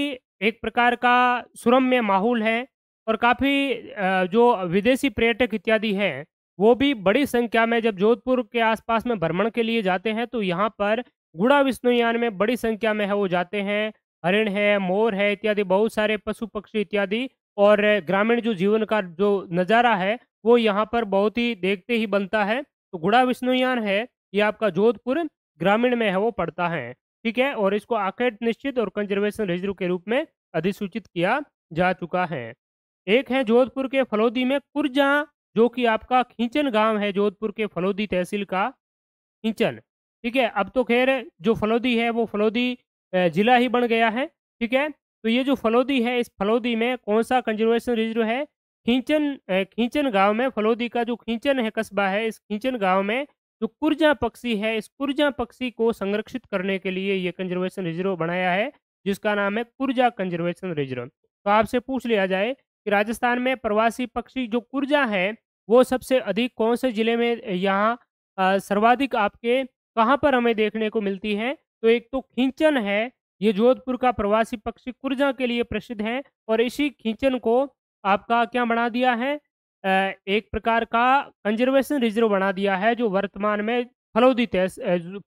एक प्रकार का सुरम्य माहौल है और काफ़ी जो विदेशी पर्यटक इत्यादि हैं वो भी बड़ी संख्या में जब जोधपुर के आसपास में भ्रमण के लिए जाते हैं तो यहाँ पर गुड़ा विष्णुयान में बड़ी संख्या में है वो जाते हैं हरिण है मोर है इत्यादि बहुत सारे पशु पक्षी इत्यादि और ग्रामीण जो जीवन का जो नज़ारा है वो यहाँ पर बहुत ही देखते ही बनता है तो गुड़ा विष्णुयान है ये आपका जोधपुर ग्रामीण में है वो पड़ता है ठीक है और इसको आखेट निश्चित और कंजर्वेशन रिजर्व के रूप में अधिसूचित किया जा चुका है एक है जोधपुर के फलोदी में कुरजा जो कि आपका खींचन गांव है जोधपुर के फलोदी तहसील का खींचन ठीक है अब तो खैर जो फलौदी है वो फलौदी जिला ही बन गया है ठीक है तो ये जो फलौदी है इस फलौदी में कौन सा कंजर्वेशन रिजर्व है खींचन खींचन गांव में फलौदी का जो खींचन है कस्बा है इस खींचन गांव में जो कुर्जा पक्षी है इस कुर्जा पक्षी को संरक्षित करने के लिए ये कंजर्वेशन रिजर्व बनाया है जिसका नाम है कुर्जा कंजर्वेशन रिजर्व तो आपसे पूछ लिया जाए कि राजस्थान में प्रवासी पक्षी जो कुर्जा है वो सबसे अधिक कौन से जिले में यहाँ सर्वाधिक आपके कहाँ पर हमें देखने को मिलती है तो एक तो खींचन है ये जोधपुर का प्रवासी पक्षी कुर्जा के लिए प्रसिद्ध है और इसी खींचन को आपका क्या बना दिया है एक प्रकार का कंजर्वेशन रिजर्व बना दिया है जो वर्तमान में फलौदी तहस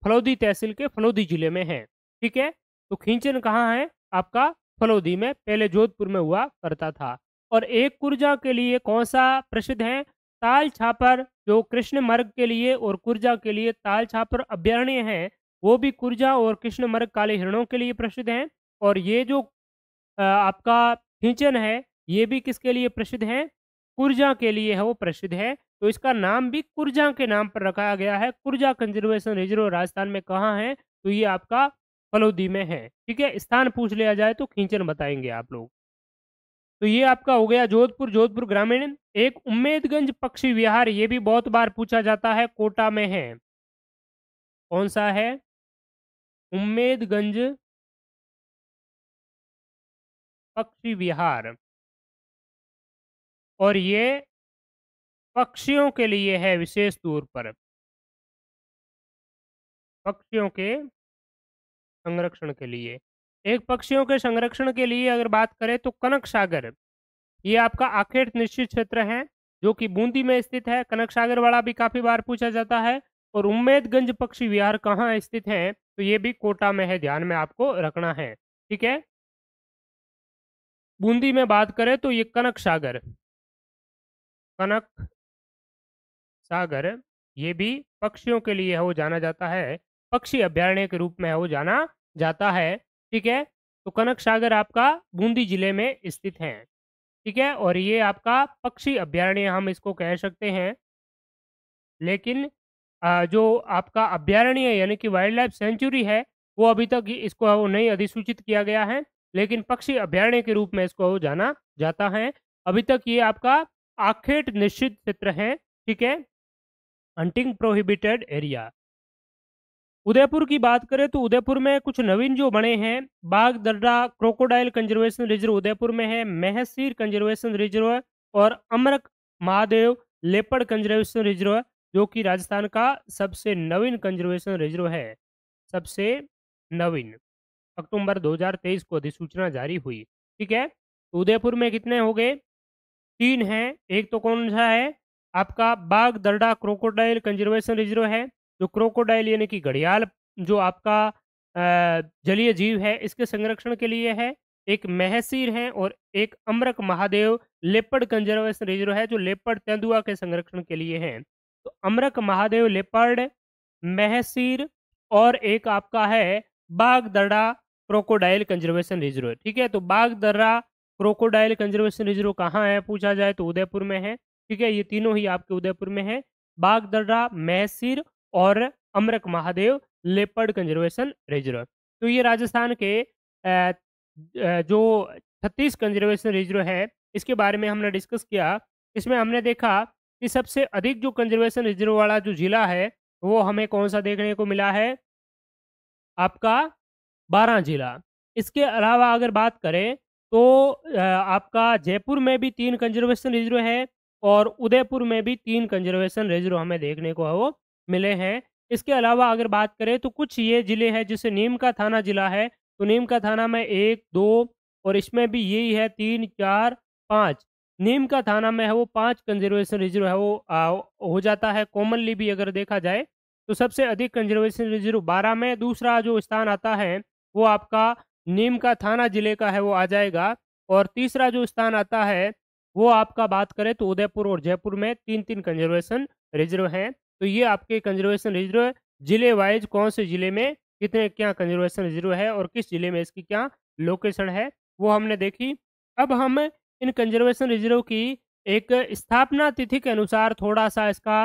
फलौदी तहसील के फलौदी जिले में है ठीक है तो खींचन कहाँ है आपका फलौदी में पहले जोधपुर में हुआ करता था और एक कुर्जा के लिए कौन सा प्रसिद्ध है ताल छापर जो कृष्ण मर्ग के लिए और कुर्जा के लिए ताल छापर अभ्यारण्य है वो भी कुर्जा और कृष्ण मर्ग काले हिरणों के लिए प्रसिद्ध हैं और ये जो आपका खिंचन है ये भी किसके लिए प्रसिद्ध है कुर्जा के लिए है वो प्रसिद्ध है तो इसका नाम भी कुर्जा के नाम पर रखा गया है कुर्जा कंजर्वेशन रिजर्व राजस्थान में कहाँ है तो ये आपका फलोदी में है ठीक है स्थान पूछ लिया जाए तो खींचन बताएंगे आप लोग तो ये आपका हो गया जोधपुर जोधपुर ग्रामीण एक उम्मेदगंज पक्षी विहार ये भी बहुत बार पूछा जाता है कोटा में है कौन सा है उम्मेदगंज पक्षी विहार और ये पक्षियों के लिए है विशेष तौर पर पक्षियों के संरक्षण के लिए एक पक्षियों के संरक्षण के लिए अगर बात करें तो कनक सागर ये आपका आखेट निश्चित क्षेत्र है जो कि बूंदी में स्थित है कनक सागर वाला भी काफ़ी बार पूछा जाता है और उम्मेदगंज पक्षी विहार कहाँ स्थित है तो ये भी कोटा में है ध्यान में आपको रखना है ठीक है बूंदी में बात करें तो ये कनक सागर कनक सागर ये भी पक्षियों के लिए है वो जाना जाता है पक्षी अभ्यारण्य के रूप में है वो जाना जाता है ठीक है तो कनक सागर आपका बूंदी जिले में स्थित है ठीक है और ये आपका पक्षी अभ्यारण्य हम इसको कह सकते हैं लेकिन जो आपका अभ्यारण्य यानी कि वाइल्ड लाइफ सेंचुरी है वो अभी तक इसको नहीं अधिसूचित किया गया है लेकिन पक्षी अभ्यारण्य के रूप में इसको जाना जाता है अभी तक ये आपका आखेट निश्चित क्षेत्र है ठीक है हंटिंग प्रोहिबिटेड एरिया उदयपुर की बात करें तो उदयपुर में कुछ नवीन जो बने हैं बाघ दर्रा क्रोकोडाइल कंजर्वेशन रिजर्व उदयपुर में है महसीर कंजर्वेशन रिजर्व और Amrak Mahadev leopard conservation reserve जो कि राजस्थान का सबसे नवीन कंजर्वेशन रिजर्व है सबसे नवीन अक्टूबर 2023 को अधिसूचना जारी हुई ठीक है तो उदयपुर में कितने हो गए तीन हैं एक तो कौन सा है आपका बाघ दर्रा क्रोकोडाइल कंजर्वेशन रिजर्व है जो क्रोकोडाइल यानी कि घड़ियाल जो आपका जलीय जीव है इसके संरक्षण के लिए है एक महसीर है और एक Amrak Mahadev leopard conservation reserve है जो लेपर्ड तेंदुआ के संरक्षण के लिए है तो अमरक महादेव लेपर्ड महसीर और एक आपका है बागदर्रा क्रोकोडाइल कंजर्वेशन रिजर्व ठीक है तो बागदर्रा क्रोकोडाइल कंजर्वेशन रिजर्व कहाँ है पूछा जाए तो उदयपुर में है ठीक है ये तीनों ही आपके उदयपुर में है बागदर्रा महसीर और Amrak Mahadev leopard conservation reserve तो ये राजस्थान के जो छत्तीस कंजर्वेशन रिजर्व है इसके बारे में हमने डिस्कस किया इसमें हमने देखा कि सबसे अधिक जो कंजर्वेशन रिजर्व वाला जो जिला है वो हमें कौन सा देखने को मिला है आपका बारह जिला इसके अलावा अगर बात करें तो आपका जयपुर में भी तीन कंजर्वेशन रिजर्व है और उदयपुर में भी तीन कंजर्वेशन रिजर्व हमें देखने को है वो मिले हैं इसके अलावा अगर बात करें तो कुछ ये ज़िले हैं जैसे नीम का थाना ज़िला है तो नीम का थाना में एक दो और इसमें भी यही है तीन चार पाँच नीम का थाना में है वो पाँच कंजर्वेशन रिजर्व है वो आ, हो जाता है कॉमनली भी अगर देखा जाए तो सबसे अधिक कंजर्वेशन रिजर्व बारह में दूसरा जो स्थान आता है वो आपका नीम का थाना जिले का है वो आ जाएगा और तीसरा जो स्थान आता है वो आपका बात करें तो उदयपुर और जयपुर में तीन तीन कंजर्वेशन रिजर्व हैं तो ये आपके कंजर्वेशन रिजर्व जिले वाइज कौन से जिले में कितने क्या कंजर्वेशन रिजर्व है और किस जिले में इसकी क्या लोकेशन है वो हमने देखी अब हम इन कंजर्वेशन रिजर्व की एक स्थापना तिथि के अनुसार थोड़ा सा इसका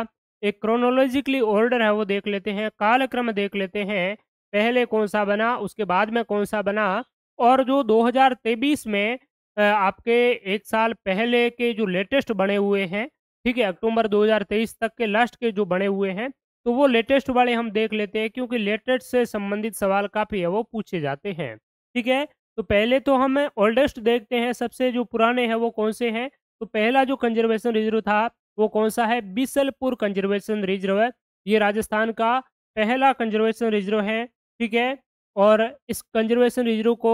एक क्रोनोलॉजिकली ऑर्डर है वो देख लेते हैं कालक्रम देख लेते हैं पहले कौन सा बना उसके बाद में कौन सा बना और जो 2023 में आपके एक साल पहले के जो लेटेस्ट बने हुए हैं ठीक है अक्टूबर 2023 तक के लास्ट के जो बने हुए हैं तो वो लेटेस्ट वाले हम देख लेते हैं क्योंकि लेटेस्ट से संबंधित सवाल काफ़ी है वो पूछे जाते हैं ठीक है तो पहले तो हम ओल्डेस्ट देखते हैं सबसे जो पुराने हैं वो कौन से हैं तो पहला जो कंजर्वेशन रिजर्व था वो कौन सा है बिसलपुर कंजर्वेशन रिजर्व ये राजस्थान का पहला कंजर्वेशन रिजर्व है ठीक है और इस कंजर्वेशन रिजर्व को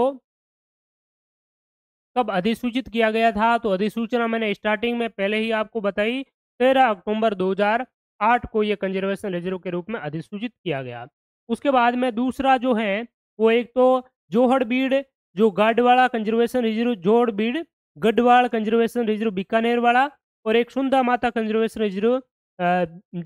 कब अधिसूचित किया गया था तो अधिसूचना मैंने स्टार्टिंग में पहले ही आपको बताई तेरह अक्टूबर 2008 को ये कंजर्वेशन रिजर्व के रूप में अधिसूचित किया गया उसके बाद में दूसरा जो है वो एक तो जोहड़ बीड़ जो Gadwada conservation reserve Johad Beed Gadhwad conservation reserve Bikaner वाला और एक सुंदा माता कंजर्वेशन रिजर्व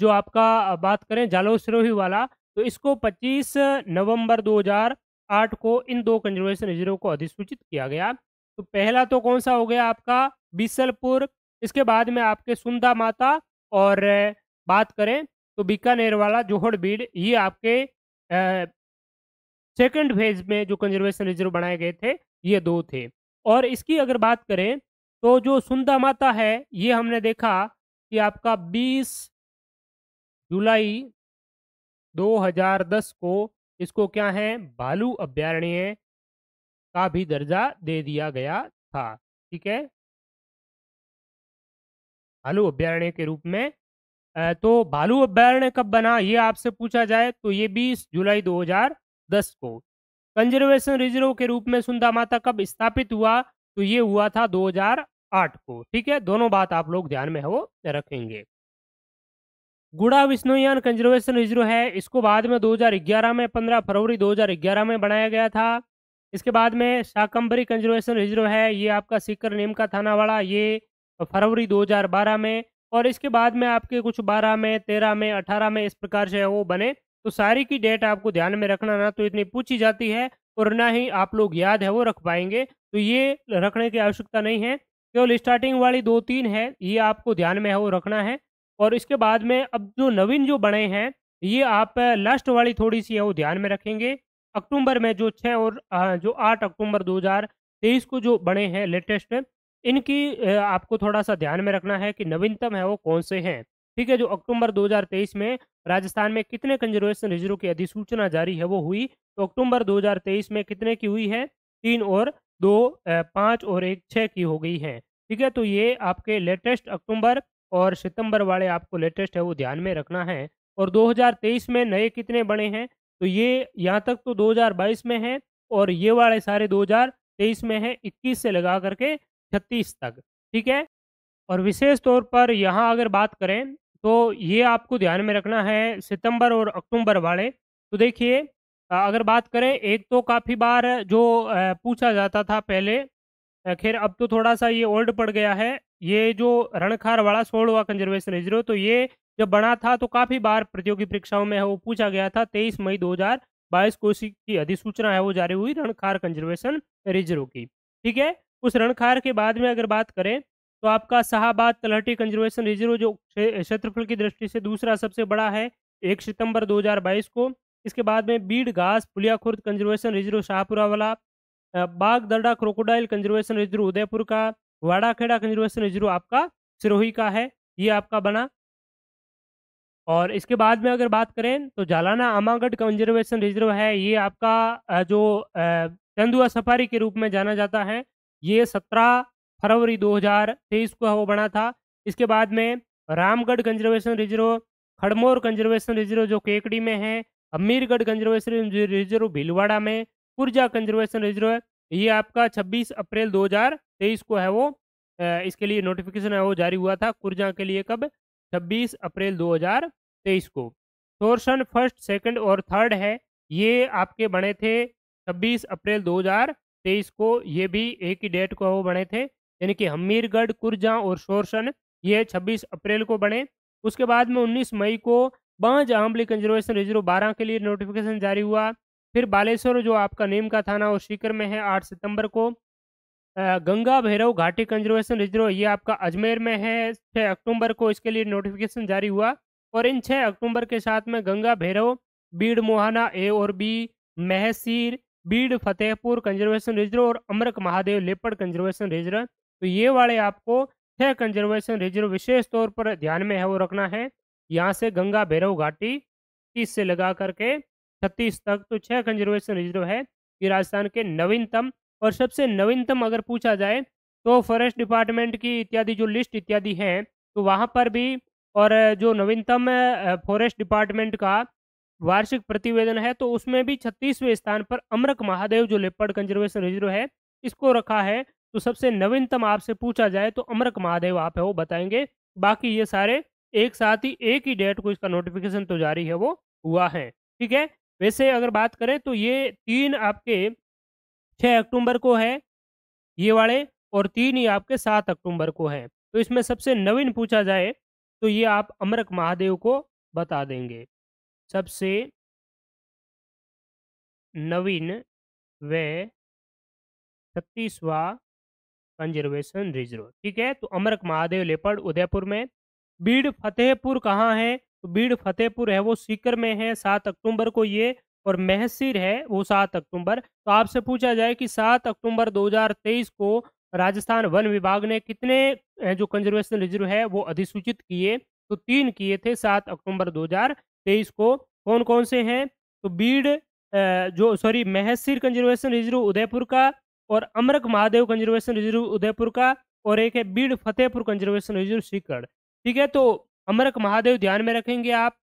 जो आपका बात करें जालो सिरोही वाला तो इसको 25 नवंबर 2008 को इन दो कंजर्वेशन रिजर्व को अधिसूचित किया गया तो पहला तो कौन सा हो गया आपका बिसलपुर इसके बाद में आपके सुंदा माता और बात करें तो बीकानेर वाला जोहड़ बीड ये आपके सेकंड फेज में जो कंजर्वेशन रिजर्व बनाए गए थे ये दो थे और इसकी अगर बात करें तो जो सुंदा माता है ये हमने देखा कि आपका 20 जुलाई 2010 को इसको क्या है भालू अभ्यारण्य का भी दर्जा दे दिया गया था ठीक है भालू अभ्यारण्य के रूप में तो भालू अभ्यारण्य कब बना ये आपसे पूछा जाए तो ये 20 जुलाई 2010 को कंजर्वेशन रिजर्व के रूप में सुंदा माता कब स्थापित हुआ तो ये हुआ था 2008 को ठीक है दोनों बात आप लोग ध्यान में हो रखेंगे गुड़ा विष्णुयान कंजर्वेशन रिजर्व है इसको बाद में 2011 में 15 फरवरी 2011 में बनाया गया था इसके बाद में शाकंबरी कंजर्वेशन रिजर्व है ये आपका सीकर नेम का वाला ये फरवरी 2012 में और इसके बाद में आपके कुछ 12 में 13 में 18 में इस प्रकार से वो बने तो सारी की डेट आपको ध्यान में रखना ना तो इतनी पूछी जाती है और ना ही आप लोग याद है वो रख पाएंगे तो ये रखने की आवश्यकता नहीं है केवल स्टार्टिंग वाली दो तीन है ये आपको ध्यान में है वो रखना है और इसके बाद में अब जो नवीन जो बने हैं ये आप लास्ट वाली थोड़ी सी है वो ध्यान में रखेंगे अक्टूबर में जो छः और जो आठ अक्टूबर 2023 को जो बने हैं लेटेस्ट इनकी आपको थोड़ा सा ध्यान में रखना है कि नवीनतम है वो कौन से हैं ठीक है जो अक्टूबर 2023 में राजस्थान में कितने कंजर्वेशन रिजर्व की अधिसूचना जारी है वो हुई तो अक्टूबर 2023 में कितने की हुई है तीन और दो पाँच और एक छः की हो गई है ठीक है तो ये आपके लेटेस्ट अक्टूबर और सितंबर वाले आपको लेटेस्ट है वो ध्यान में रखना है और 2023 में नए कितने बने हैं तो ये यहाँ तक तो 2022 में है और ये वाले सारे 2023 में है 21 से लगा करके 36 तक ठीक है और विशेष तौर पर यहाँ अगर बात करें तो ये आपको ध्यान में रखना है सितंबर और अक्टूबर वाले तो देखिए अगर बात करें एक तो काफ़ी बार जो पूछा जाता था पहले खैर अब तो थोड़ा सा ये ओल्ड पड़ गया है ये जो रणखार वाला सोलवा कंजर्वेशन रिजर्व तो ये जब बना था तो काफ़ी बार प्रतियोगी परीक्षाओं में वो पूछा गया था तेईस मई 2022 को इसी की अधिसूचना है वो जारी हुई रणखार कंजर्वेशन रिजर्व की ठीक है उस रणखार के बाद में अगर बात करें तो आपका शाहबाद तलहटी कंजर्वेशन रिजर्व जो क्षेत्रफल की दृष्टि से दूसरा सबसे बड़ा है एक सितंबर 2022 को इसके बाद में बीड घास पुलिया खुर्द कंजर्वेशन रिजर्व शाहपुरा वाला Darda crocodile conservation reserve Udaipur का वाड़ाखेड़ा कंजर्वेशन रिजर्व आपका सिरोही का है ये आपका बना और इसके बाद में अगर बात करें तो जालाना आमागढ़ कंजर्वेशन रिजर्व है ये आपका जो चंदुआ सफारी के रूप में जाना जाता है ये सत्रह फरवरी 2023 को वो बना था इसके बाद में Ramgarh conservation reserve Khadmor conservation reserve जो केकड़ी में है अमीरगढ़ कंजर्वेशन रिजर्व भीलवाड़ा में पुर्जा कंजर्वेशन रिजर्व ये आपका 26 अप्रैल 2023 को है वो इसके लिए नोटिफिकेशन है वो जारी हुआ था कुर्जा के लिए कब 26 अप्रैल तेईस को टोर्शन फर्स्ट सेकंड और थर्ड है ये आपके बने थे छब्बीस अप्रैल 2023 को ये भी एक ही डेट को वो बने थे यानी कि हमीरगढ़ कुर्जा और शोरशन ये 26 अप्रैल को बने उसके बाद में 19 मई को बांझ आमली कंजर्वेशन रिजर्व बारह के लिए नोटिफिकेशन जारी हुआ फिर बालेश्वर जो आपका नीम का थाना और सीकर में है आठ सितंबर को गंगा भैरव घाटी कंजर्वेशन रिजर्व ये आपका अजमेर में है छः अक्टूबर को इसके लिए नोटिफिकेशन जारी हुआ और इन छः अक्टूबर के साथ में गंगा भैरव बीड मोहाना ए और B mahseer Beed Fatehpur conservation reserve और Amrak Mahadev leopard conservation reserve तो ये वाले आपको छः कंजर्वेशन रिजर्व विशेष तौर पर ध्यान में है वो रखना है यहाँ से गंगा भैरव घाटी तीस से लगा करके छत्तीस तक तो छः कंजर्वेशन रिजर्व है ये राजस्थान के नवीनतम और सबसे नवीनतम अगर पूछा जाए तो फॉरेस्ट डिपार्टमेंट की इत्यादि जो लिस्ट इत्यादि है तो वहाँ पर भी और जो नवीनतम फॉरेस्ट डिपार्टमेंट का वार्षिक प्रतिवेदन है तो उसमें भी छत्तीसवें स्थान पर अमरक महादेव जो लेपर्ड कंजर्वेशन रिजर्व है इसको रखा है तो सबसे नवीनतम आपसे पूछा जाए तो अमरक महादेव आप है वो बताएंगे बाकी ये सारे एक साथ ही एक ही डेट को इसका नोटिफिकेशन तो जारी है वो हुआ है ठीक है वैसे अगर बात करें तो ये तीन आपके छः अक्टूबर को है ये वाले और तीन ही आपके सात अक्टूबर को है तो इसमें सबसे नवीन पूछा जाए तो ये आप अमरक महादेव को बता देंगे सबसे नवीन व छत्तीसवा कंजर्वेशन रिजर्व ठीक है तो अमरक महादेव लेपड़ उदयपुर में बीड़ फतेहपुर कहाँ है तो बीड़ फतेहपुर है वो सीकर में है सात अक्टूबर को ये और महसिर है वो सात अक्टूबर तो आपसे पूछा जाए कि सात अक्टूबर 2023 को राजस्थान वन विभाग ने कितने जो कंजर्वेशन रिजर्व है वो अधिसूचित किए तो तीन किए थे सात अक्टूबर 2023 को कौन कौन से हैं तो बीड जो sorry mahseer conservation reserve Udaipur का और अमरक महादेव कंजर्वेशन रिजर्व उदयपुर का और एक है बीड फतेहपुर कंजर्वेशन रिजर्व सीकर ठीक है तो अमरक महादेव ध्यान में रखेंगे आप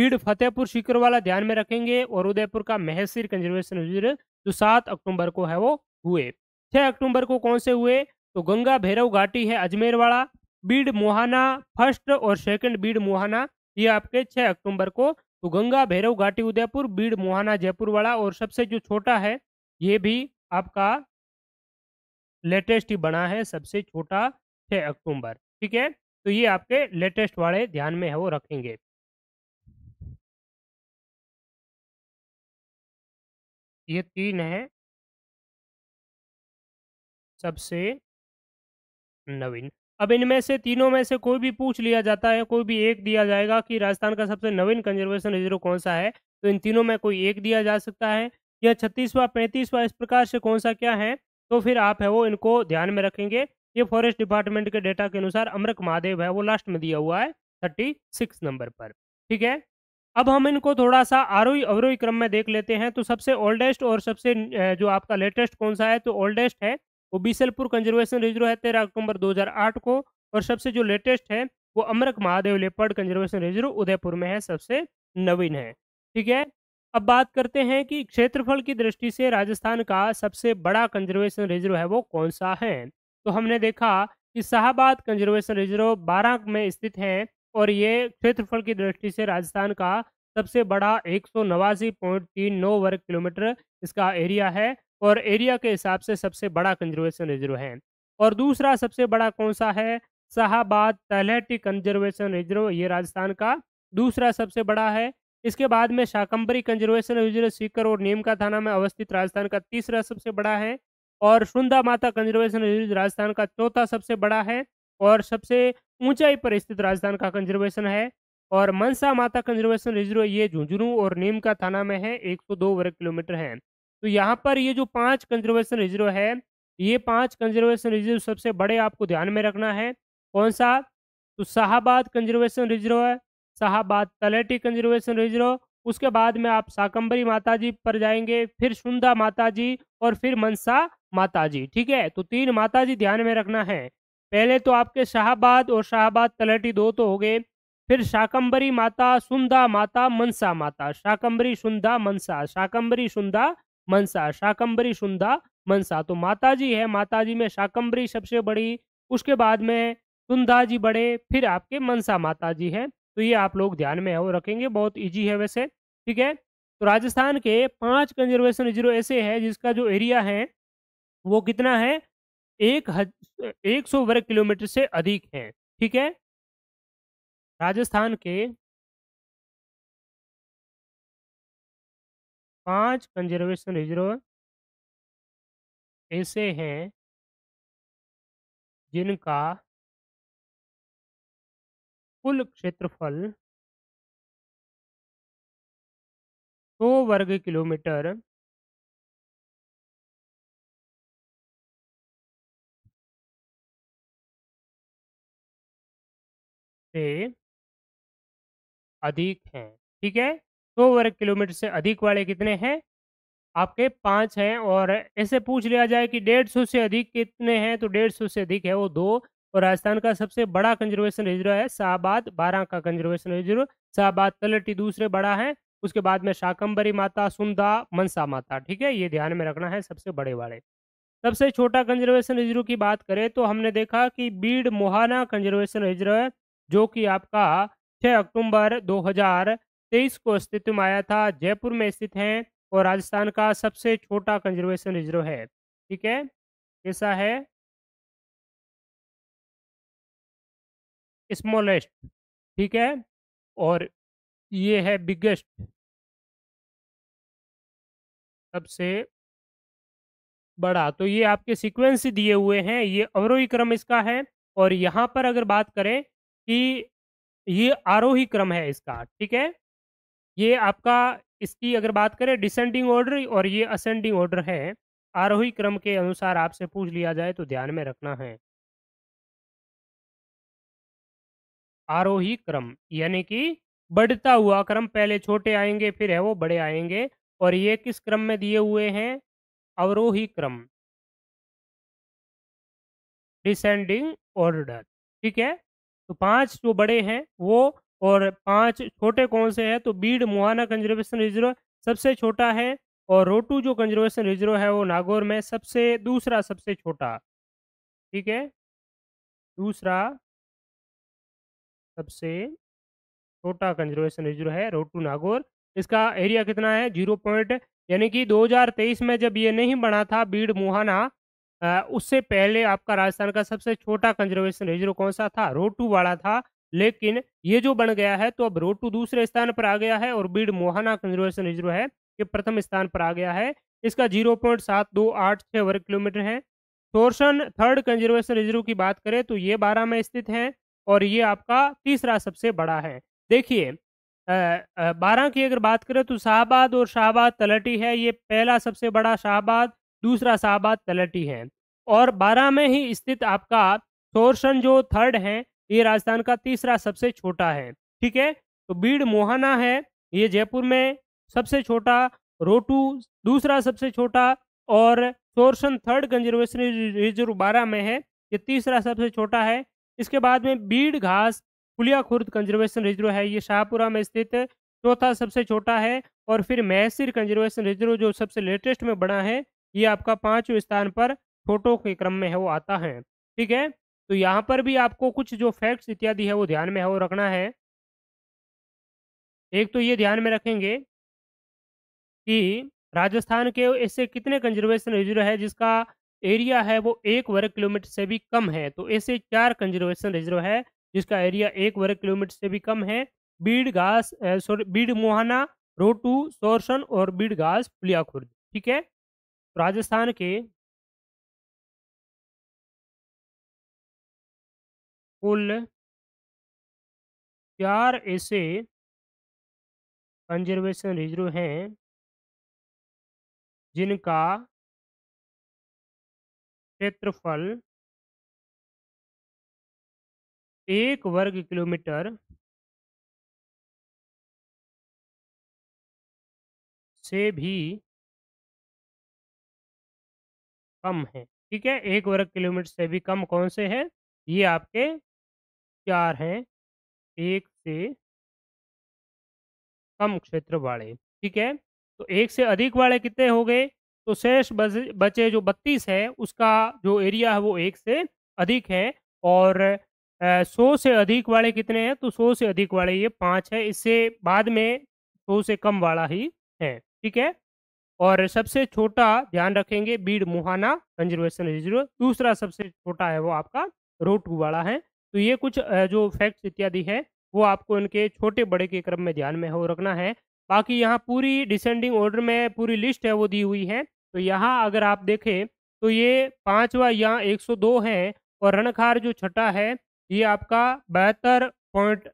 बीड फतेहपुर सीकर वाला ध्यान में रखेंगे और उदयपुर का महसिर कंजर्वेशन रिजर्व जो सात अक्टूबर को है वो हुए छह अक्टूबर को कौन से हुए तो गंगा भैरव घाटी है अजमेर वाला बीड मोहाना फर्स्ट और सेकंड बीड मोहाना ये आपके छह अक्टूबर को तो गंगा भैरव घाटी उदयपुर बीड मोहाना जयपुर वाला और सबसे जो छोटा है ये भी आपका लेटेस्ट ही बना है सबसे छोटा छह अक्टूबर ठीक है तो ये आपके लेटेस्ट वाले ध्यान में है वो रखेंगे ये तीन है सबसे नवीन अब इनमें से तीनों में से कोई भी पूछ लिया जाता है कोई भी एक दिया जाएगा कि राजस्थान का सबसे नवीन कंजर्वेशन रिजर्व कौन सा है तो इन तीनों में कोई एक दिया जा सकता है या छत्तीसवा पैंतीसवा इस प्रकार से कौन सा क्या है तो फिर आप है वो इनको ध्यान में रखेंगे ये फॉरेस्ट डिपार्टमेंट के डेटा के अनुसार अमरक महादेव है वो लास्ट में दिया हुआ है थर्टी सिक्स नंबर पर ठीक है अब हम इनको थोड़ा सा आरोही अवरोही क्रम में देख लेते हैं तो सबसे ओल्डेस्ट और सबसे जो आपका लेटेस्ट कौन सा है तो ओल्डेस्ट है वो बीसलपुर कंजर्वेशन रिजर्व है तेरह अक्टूबर 2008 को और सबसे जो लेटेस्ट है वो Amrak Mahadev leopard conservation reserve Udaipur में है सबसे नवीन है ठीक है अब बात करते हैं कि क्षेत्रफल की दृष्टि से राजस्थान का सबसे बड़ा कंजर्वेशन रिजर्व है वो कौन सा है तो हमने देखा कि शाहबाद कंजर्वेशन रिजर्व बारह में स्थित है और ये क्षेत्रफल की दृष्टि से राजस्थान का सबसे बड़ा एक वर्ग किलोमीटर इसका एरिया है और एरिया के हिसाब से सबसे बड़ा कंजर्वेशन रिजर्व है और दूसरा सबसे बड़ा कौन सा है शाहबाद तलहटी कंजर्वेशन रिजर्व ये राजस्थान का दूसरा सबसे बड़ा है इसके बाद में शाकंबरी कंजर्वेशन रिजर्व सीकर और नीमका थाना में अवस्थित राजस्थान का तीसरा सबसे बड़ा है और Sunda Mata conservation reserve Rajasthan का चौथा सबसे बड़ा है और सबसे ऊंचाई पर स्थित राजस्थान का कंजर्वेशन है और मनसा माता कंजर्वेशन रिजर्व ये झुंझुनू और नीमका थाना में है एक वर्ग किलोमीटर है तो यहाँ पर ये जो पांच कंजर्वेशन रिजर्व है ये पांच कंजर्वेशन रिजर्व सबसे बड़े आपको ध्यान में रखना है कौन सा तो शाहबाद कंजर्वेशन रिजर्व है शाहबाद तलेटी कंजर्वेशन रिजर्व उसके बाद में आप शाकंबरी माता जी पर जाएंगे फिर सुंदा माता जी और फिर मनसा माता जी ठीक है तो तीन माता जी ध्यान में रखना है पहले तो आपके शाहबाद और शाहबाद तलेटी दो तो हो गए फिर शाकंबरी माता सुंदा माता मनसा माता शाकंबरी सुंदा मनसा शाकंबरी सुंदा मनसा शाकंबरी सुंदा मनसा तो माताजी है माताजी में शाकंबरी सबसे बड़ी उसके बाद में सुंदा जी बड़े फिर आपके मनसा माताजी हैं तो ये आप लोग ध्यान में हो रखेंगे बहुत ईजी है वैसे ठीक है तो राजस्थान के पांच कंजर्वेशन रिजर्व ऐसे है जिसका जो एरिया है वो कितना है एक हज एक सौ वर्ग किलोमीटर से अधिक है ठीक है राजस्थान के पांच कंजर्वेशन रिजर्व ऐसे हैं जिनका कुल क्षेत्रफल सौ तो वर्ग किलोमीटर से अधिक है ठीक है सौ वर्ग किलोमीटर से अधिक वाले कितने हैं आपके पाँच हैं और ऐसे पूछ लिया जाए कि डेढ़ सौ से अधिक कितने हैं तो डेढ़ सौ से अधिक है वो दो और राजस्थान का सबसे बड़ा कंजर्वेशन रिजर्व है शाहबाद बारह का कंजर्वेशन रिजर्व शाहबाद तलटी दूसरे बड़ा है उसके बाद में शाकंबरी माता सुंदा मनसा माता ठीक है ये ध्यान में रखना है सबसे बड़े वाले सबसे छोटा कंजर्वेशन रिजर्व की बात करें तो हमने देखा कि बीड मोहाना कंजर्वेशन रिजर्व जो कि आपका 6 अक्टूबर 2000 तेईस को अस्तित्व में आया था जयपुर में स्थित है और राजस्थान का सबसे छोटा कंजर्वेशन रिजर्व है ठीक है कैसा है स्मॉलेस्ट ठीक है और ये है बिगेस्ट सबसे बड़ा तो ये आपके सीक्वेंस दिए हुए हैं ये अवरोही क्रम इसका है और यहाँ पर अगर बात करें कि ये आरोही क्रम है इसका ठीक है ये आपका इसकी अगर बात करें डिसेंडिंग ऑर्डर और ये असेंडिंग ऑर्डर है आरोही क्रम के अनुसार आपसे पूछ लिया जाए तो ध्यान में रखना है आरोही क्रम यानी कि बढ़ता हुआ क्रम पहले छोटे आएंगे फिर है वो बड़े आएंगे और ये किस क्रम में दिए हुए हैं अवरोही क्रम डिसेंडिंग ऑर्डर ठीक है तो पांच जो बड़े हैं वो और पांच छोटे कौन से हैं तो बीड मुहाना कंजर्वेशन रिजर्व सबसे छोटा है और रोटू जो कंजर्वेशन रिजर्व है वो नागौर में सबसे दूसरा सबसे छोटा ठीक है दूसरा सबसे छोटा कंजर्वेशन रिजर्व है रोटू नागौर इसका एरिया कितना है जीरो पॉइंट यानी कि 2023 में जब ये नहीं बना था बीड मुहाना उससे पहले आपका राजस्थान का सबसे छोटा कंजर्वेशन रिजर्व कौन सा था रोटू वाला था लेकिन ये जो बन गया है तो अब रोड टू दूसरे स्थान पर आ गया है और बीड मोहाना कंजर्वेशन रिजर्व है ये प्रथम स्थान पर आ गया है इसका जीरो पॉइंट सात दो आठ छः वर्ग किलोमीटर है सोर्सन थर्ड कंजर्वेशन रिजर्व की बात करें तो ये बारह में स्थित है और ये आपका तीसरा सबसे बड़ा है देखिए बारह की अगर बात करें तो शाहबाद और शाहबाद तलटी है ये पहला सबसे बड़ा शाहबाद दूसरा शाहबाद तलटी है और बारह में ही स्थित आपका सोर्सन जो थर्ड है ये राजस्थान का तीसरा सबसे छोटा है ठीक है तो बीड़ मोहाना है ये जयपुर में सबसे छोटा रोटू दूसरा सबसे छोटा और सोरसन थर्ड कंजर्वेशन रिजर्व बारह में है ये तीसरा सबसे छोटा है इसके बाद में बीड़ घास पुलिया खुर्द कंजर्वेशन रिजर्व है ये शाहपुरा में स्थित चौथा सबसे छोटा है और फिर मैसिर कंजर्वेशन रिजर्व जो सबसे लेटेस्ट में बना है ये आपका पाँचवें स्थान पर छोटों के क्रम में है वो आता है ठीक है तो यहाँ पर भी आपको कुछ जो फैक्ट्स इत्यादि है वो ध्यान में है वो रखना है एक तो ये ध्यान में रखेंगे कि राजस्थान के ऐसे कितने कंजर्वेशन रिजर्व है जिसका एरिया है वो एक वर्ग किलोमीटर से भी कम है तो ऐसे चार कंजर्वेशन रिजर्व है जिसका एरिया एक वर्ग किलोमीटर से भी कम है बीड़ घास सॉरी बीड़ मोहाना रोटू सोरसन और बीड़ घास पुलिया खुर्द ठीक है तो राजस्थान के कुल चार ऐसे कंजर्वेशन रिजर्व हैं जिनका क्षेत्रफल एक वर्ग किलोमीटर से भी कम है ठीक है एक वर्ग किलोमीटर से भी कम कौन से हैं ये आपके चार हैं एक से कम क्षेत्र वाले ठीक है तो एक से अधिक वाले कितने हो गए तो शेष बचे जो बत्तीस है उसका जो एरिया है वो एक से अधिक है और सौ से अधिक वाले कितने हैं तो सौ से अधिक वाले ये पाँच है इससे बाद में सौ से कम वाला ही है ठीक है और सबसे छोटा ध्यान रखेंगे बीड मुहाना कंजर्वेशन रिजर्व दूसरा सबसे छोटा है वो आपका रोटू वाला है तो ये कुछ जो फैक्ट्स इत्यादि है वो आपको इनके छोटे बड़े के क्रम में ध्यान में हो रखना है बाकी यहाँ पूरी डिसेंडिंग ऑर्डर में पूरी लिस्ट है वो दी हुई है तो यहाँ अगर आप देखें तो ये पाँचवा यहाँ दो है और रणखार जो छठा है ये आपका बहत्तर पॉइंट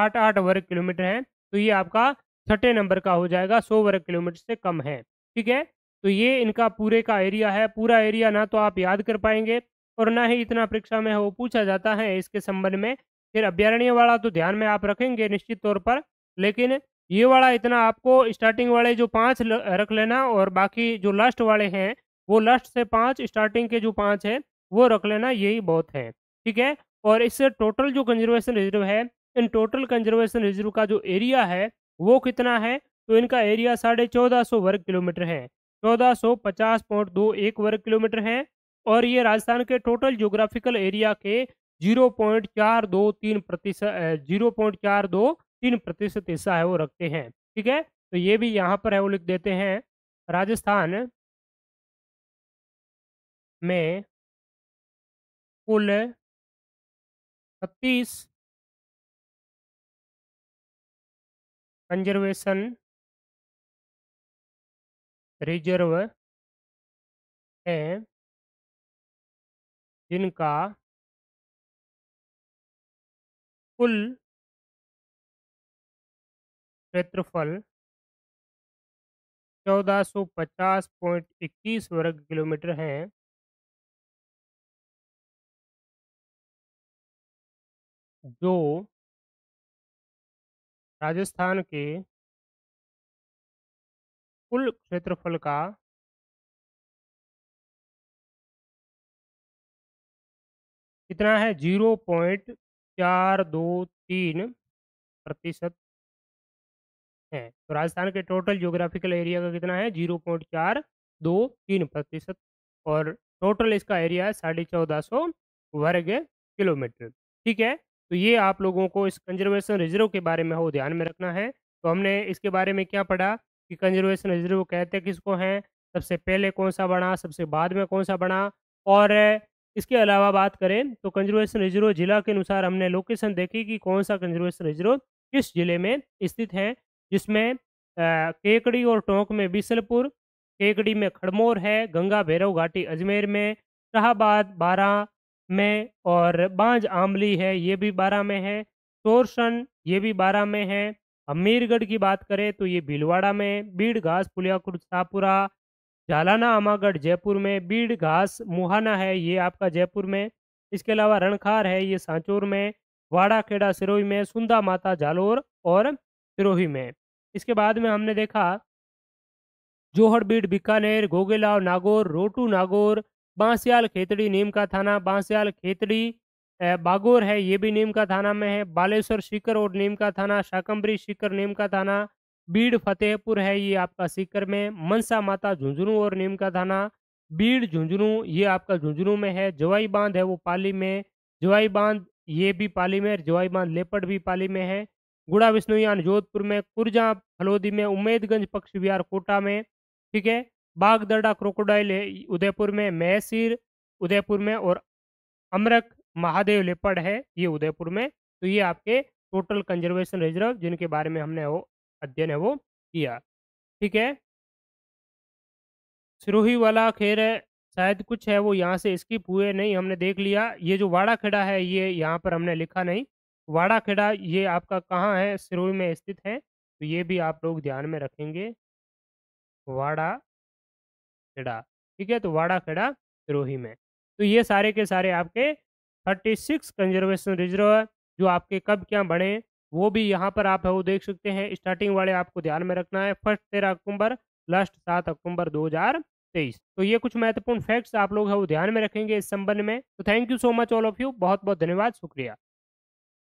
आठ आठ वर्ग किलोमीटर है तो ये आपका छठे नंबर का हो जाएगा सौ वर्ग किलोमीटर से कम है ठीक है तो ये इनका पूरे का एरिया है पूरा एरिया ना तो आप याद कर पाएंगे और ना ही इतना परीक्षा में वो पूछा जाता है इसके संबंध में फिर अभ्यारण्य वाला तो ध्यान में आप रखेंगे निश्चित तौर पर लेकिन ये वाला इतना आपको स्टार्टिंग वाले जो पाँच रख लेना और बाकी जो लास्ट वाले हैं वो लास्ट से पाँच स्टार्टिंग के जो पाँच हैं वो रख लेना यही बहुत है ठीक है और इससे टोटल जो कंजर्वेशन रिजर्व है इन टोटल कंजर्वेशन रिजर्व का जो एरिया है वो कितना है तो इनका एरिया साढ़े चौदह सौ वर्ग किलोमीटर है चौदह सौ पचास पॉइंट दो एक वर्ग किलोमीटर है और ये राजस्थान के टोटल जोग्राफिकल एरिया के जीरो पॉइंट चार दो तीन प्रतिशत जीरो पॉइंट चार दो तीन प्रतिशत हिस्सा है वो रखते हैं ठीक है तो ये भी यहाँ पर है वो लिख देते हैं राजस्थान में कुल छत्तीस कंजर्वेशन रिजर्व है जिनका कुल क्षेत्रफल 1450.21 वर्ग किलोमीटर है जो राजस्थान के कुल क्षेत्रफल का कितना है जीरो पॉइंट चार दो तीन प्रतिशत है तो राजस्थान के टोटल ज्योग्राफिकल एरिया का कितना है जीरो पॉइंट चार दो तीन प्रतिशत और टोटल इसका एरिया है साढ़े चौदह सौ वर्ग किलोमीटर ठीक है तो ये आप लोगों को इस कंजर्वेशन रिजर्व के बारे में हो ध्यान में रखना है तो हमने इसके बारे में क्या पढ़ा कि कंजर्वेशन रिजर्व कहते किसको हैं सबसे पहले कौन सा बना सबसे बाद में कौन सा बना और इसके अलावा बात करें तो कंजर्वेशन रिजर्व जिला के अनुसार हमने लोकेशन देखी कि कौन सा कंजर्वेशन रिजर्व किस जिले में स्थित है जिसमें केकड़ी और टोंक में बिसलपुर केकड़ी में खड़मोर है गंगा भैरव घाटी अजमेर में शाहबाद बारह में और बांझ आमली है ये भी बारह में है तोरसन ये भी बारह में है अमीरगढ़ की बात करें तो ये भीलवाड़ा में बीड़ घास पुलिया शाहपुरा झालाना अमागढ़ जयपुर में बीड़ घास मुहाना है ये आपका जयपुर में इसके अलावा रणखार है ये सांचौर में वाड़ा खेड़ा सिरोही में सुंदा माता जालोर और सिरोही में इसके बाद में हमने देखा जोहड़ बीड़ बीकानेर गोगेलाव नागौर रोटू नागौर बांसियाल खेतड़ी नीम का थाना बांसियाल खेतड़ी बागोर है ये भी नीम का थाना में है बालेश्वर शिकर और नीम का थाना शाकंबरी शिकर नीम का थाना बीड़ फतेहपुर है ये आपका सीकर में मनसा माता झुंझुनू और नीम का थाना बीड़ झुंझुनू ये आपका झुंझुनू में है जवाई बांध है वो पाली में जवाई बांध ये भी पाली में जवाई बांध लेपड़ भी पाली में है गुड़ा विष्णुयान जोधपुर में कुरजा फलोदी में उमेदगंज पक्ष विहार कोटा में ठीक है बागदरडा क्रोकोडाइल उदयपुर में मैसीर उदयपुर में और अमरक महादेव लेपड़ है ये उदयपुर में तो ये आपके टोटल कंजर्वेशन रिजर्व जिनके बारे में हमने अध्ययन है वो किया ठीक है सिरोही वाला है शायद कुछ है वो यहाँ से स्किप हुए नहीं हमने देख लिया ये जो वाड़ा खेड़ा है ये यहाँ पर हमने लिखा नहीं वाड़ा खेड़ा ये आपका कहाँ है सिरोही में स्थित है तो ये भी आप लोग ध्यान में रखेंगे वाड़ा खेड़ा ठीक है तो वाड़ा खेड़ा सिरोही में तो ये सारे के सारे आपके थर्टी सिक्स कंजर्वेशन रिजर्व जो आपके कब क्या बढ़े वो भी यहाँ पर आप है वो देख सकते हैं स्टार्टिंग वाले आपको ध्यान में रखना है फर्स्ट तेरह अक्टूबर लास्ट सात अक्टूबर दो तो ये कुछ महत्वपूर्ण फैक्ट्स आप लोग है वो ध्यान में रखेंगे इस संबंध में तो thank you so much all of you बहुत बहुत धन्यवाद शुक्रिया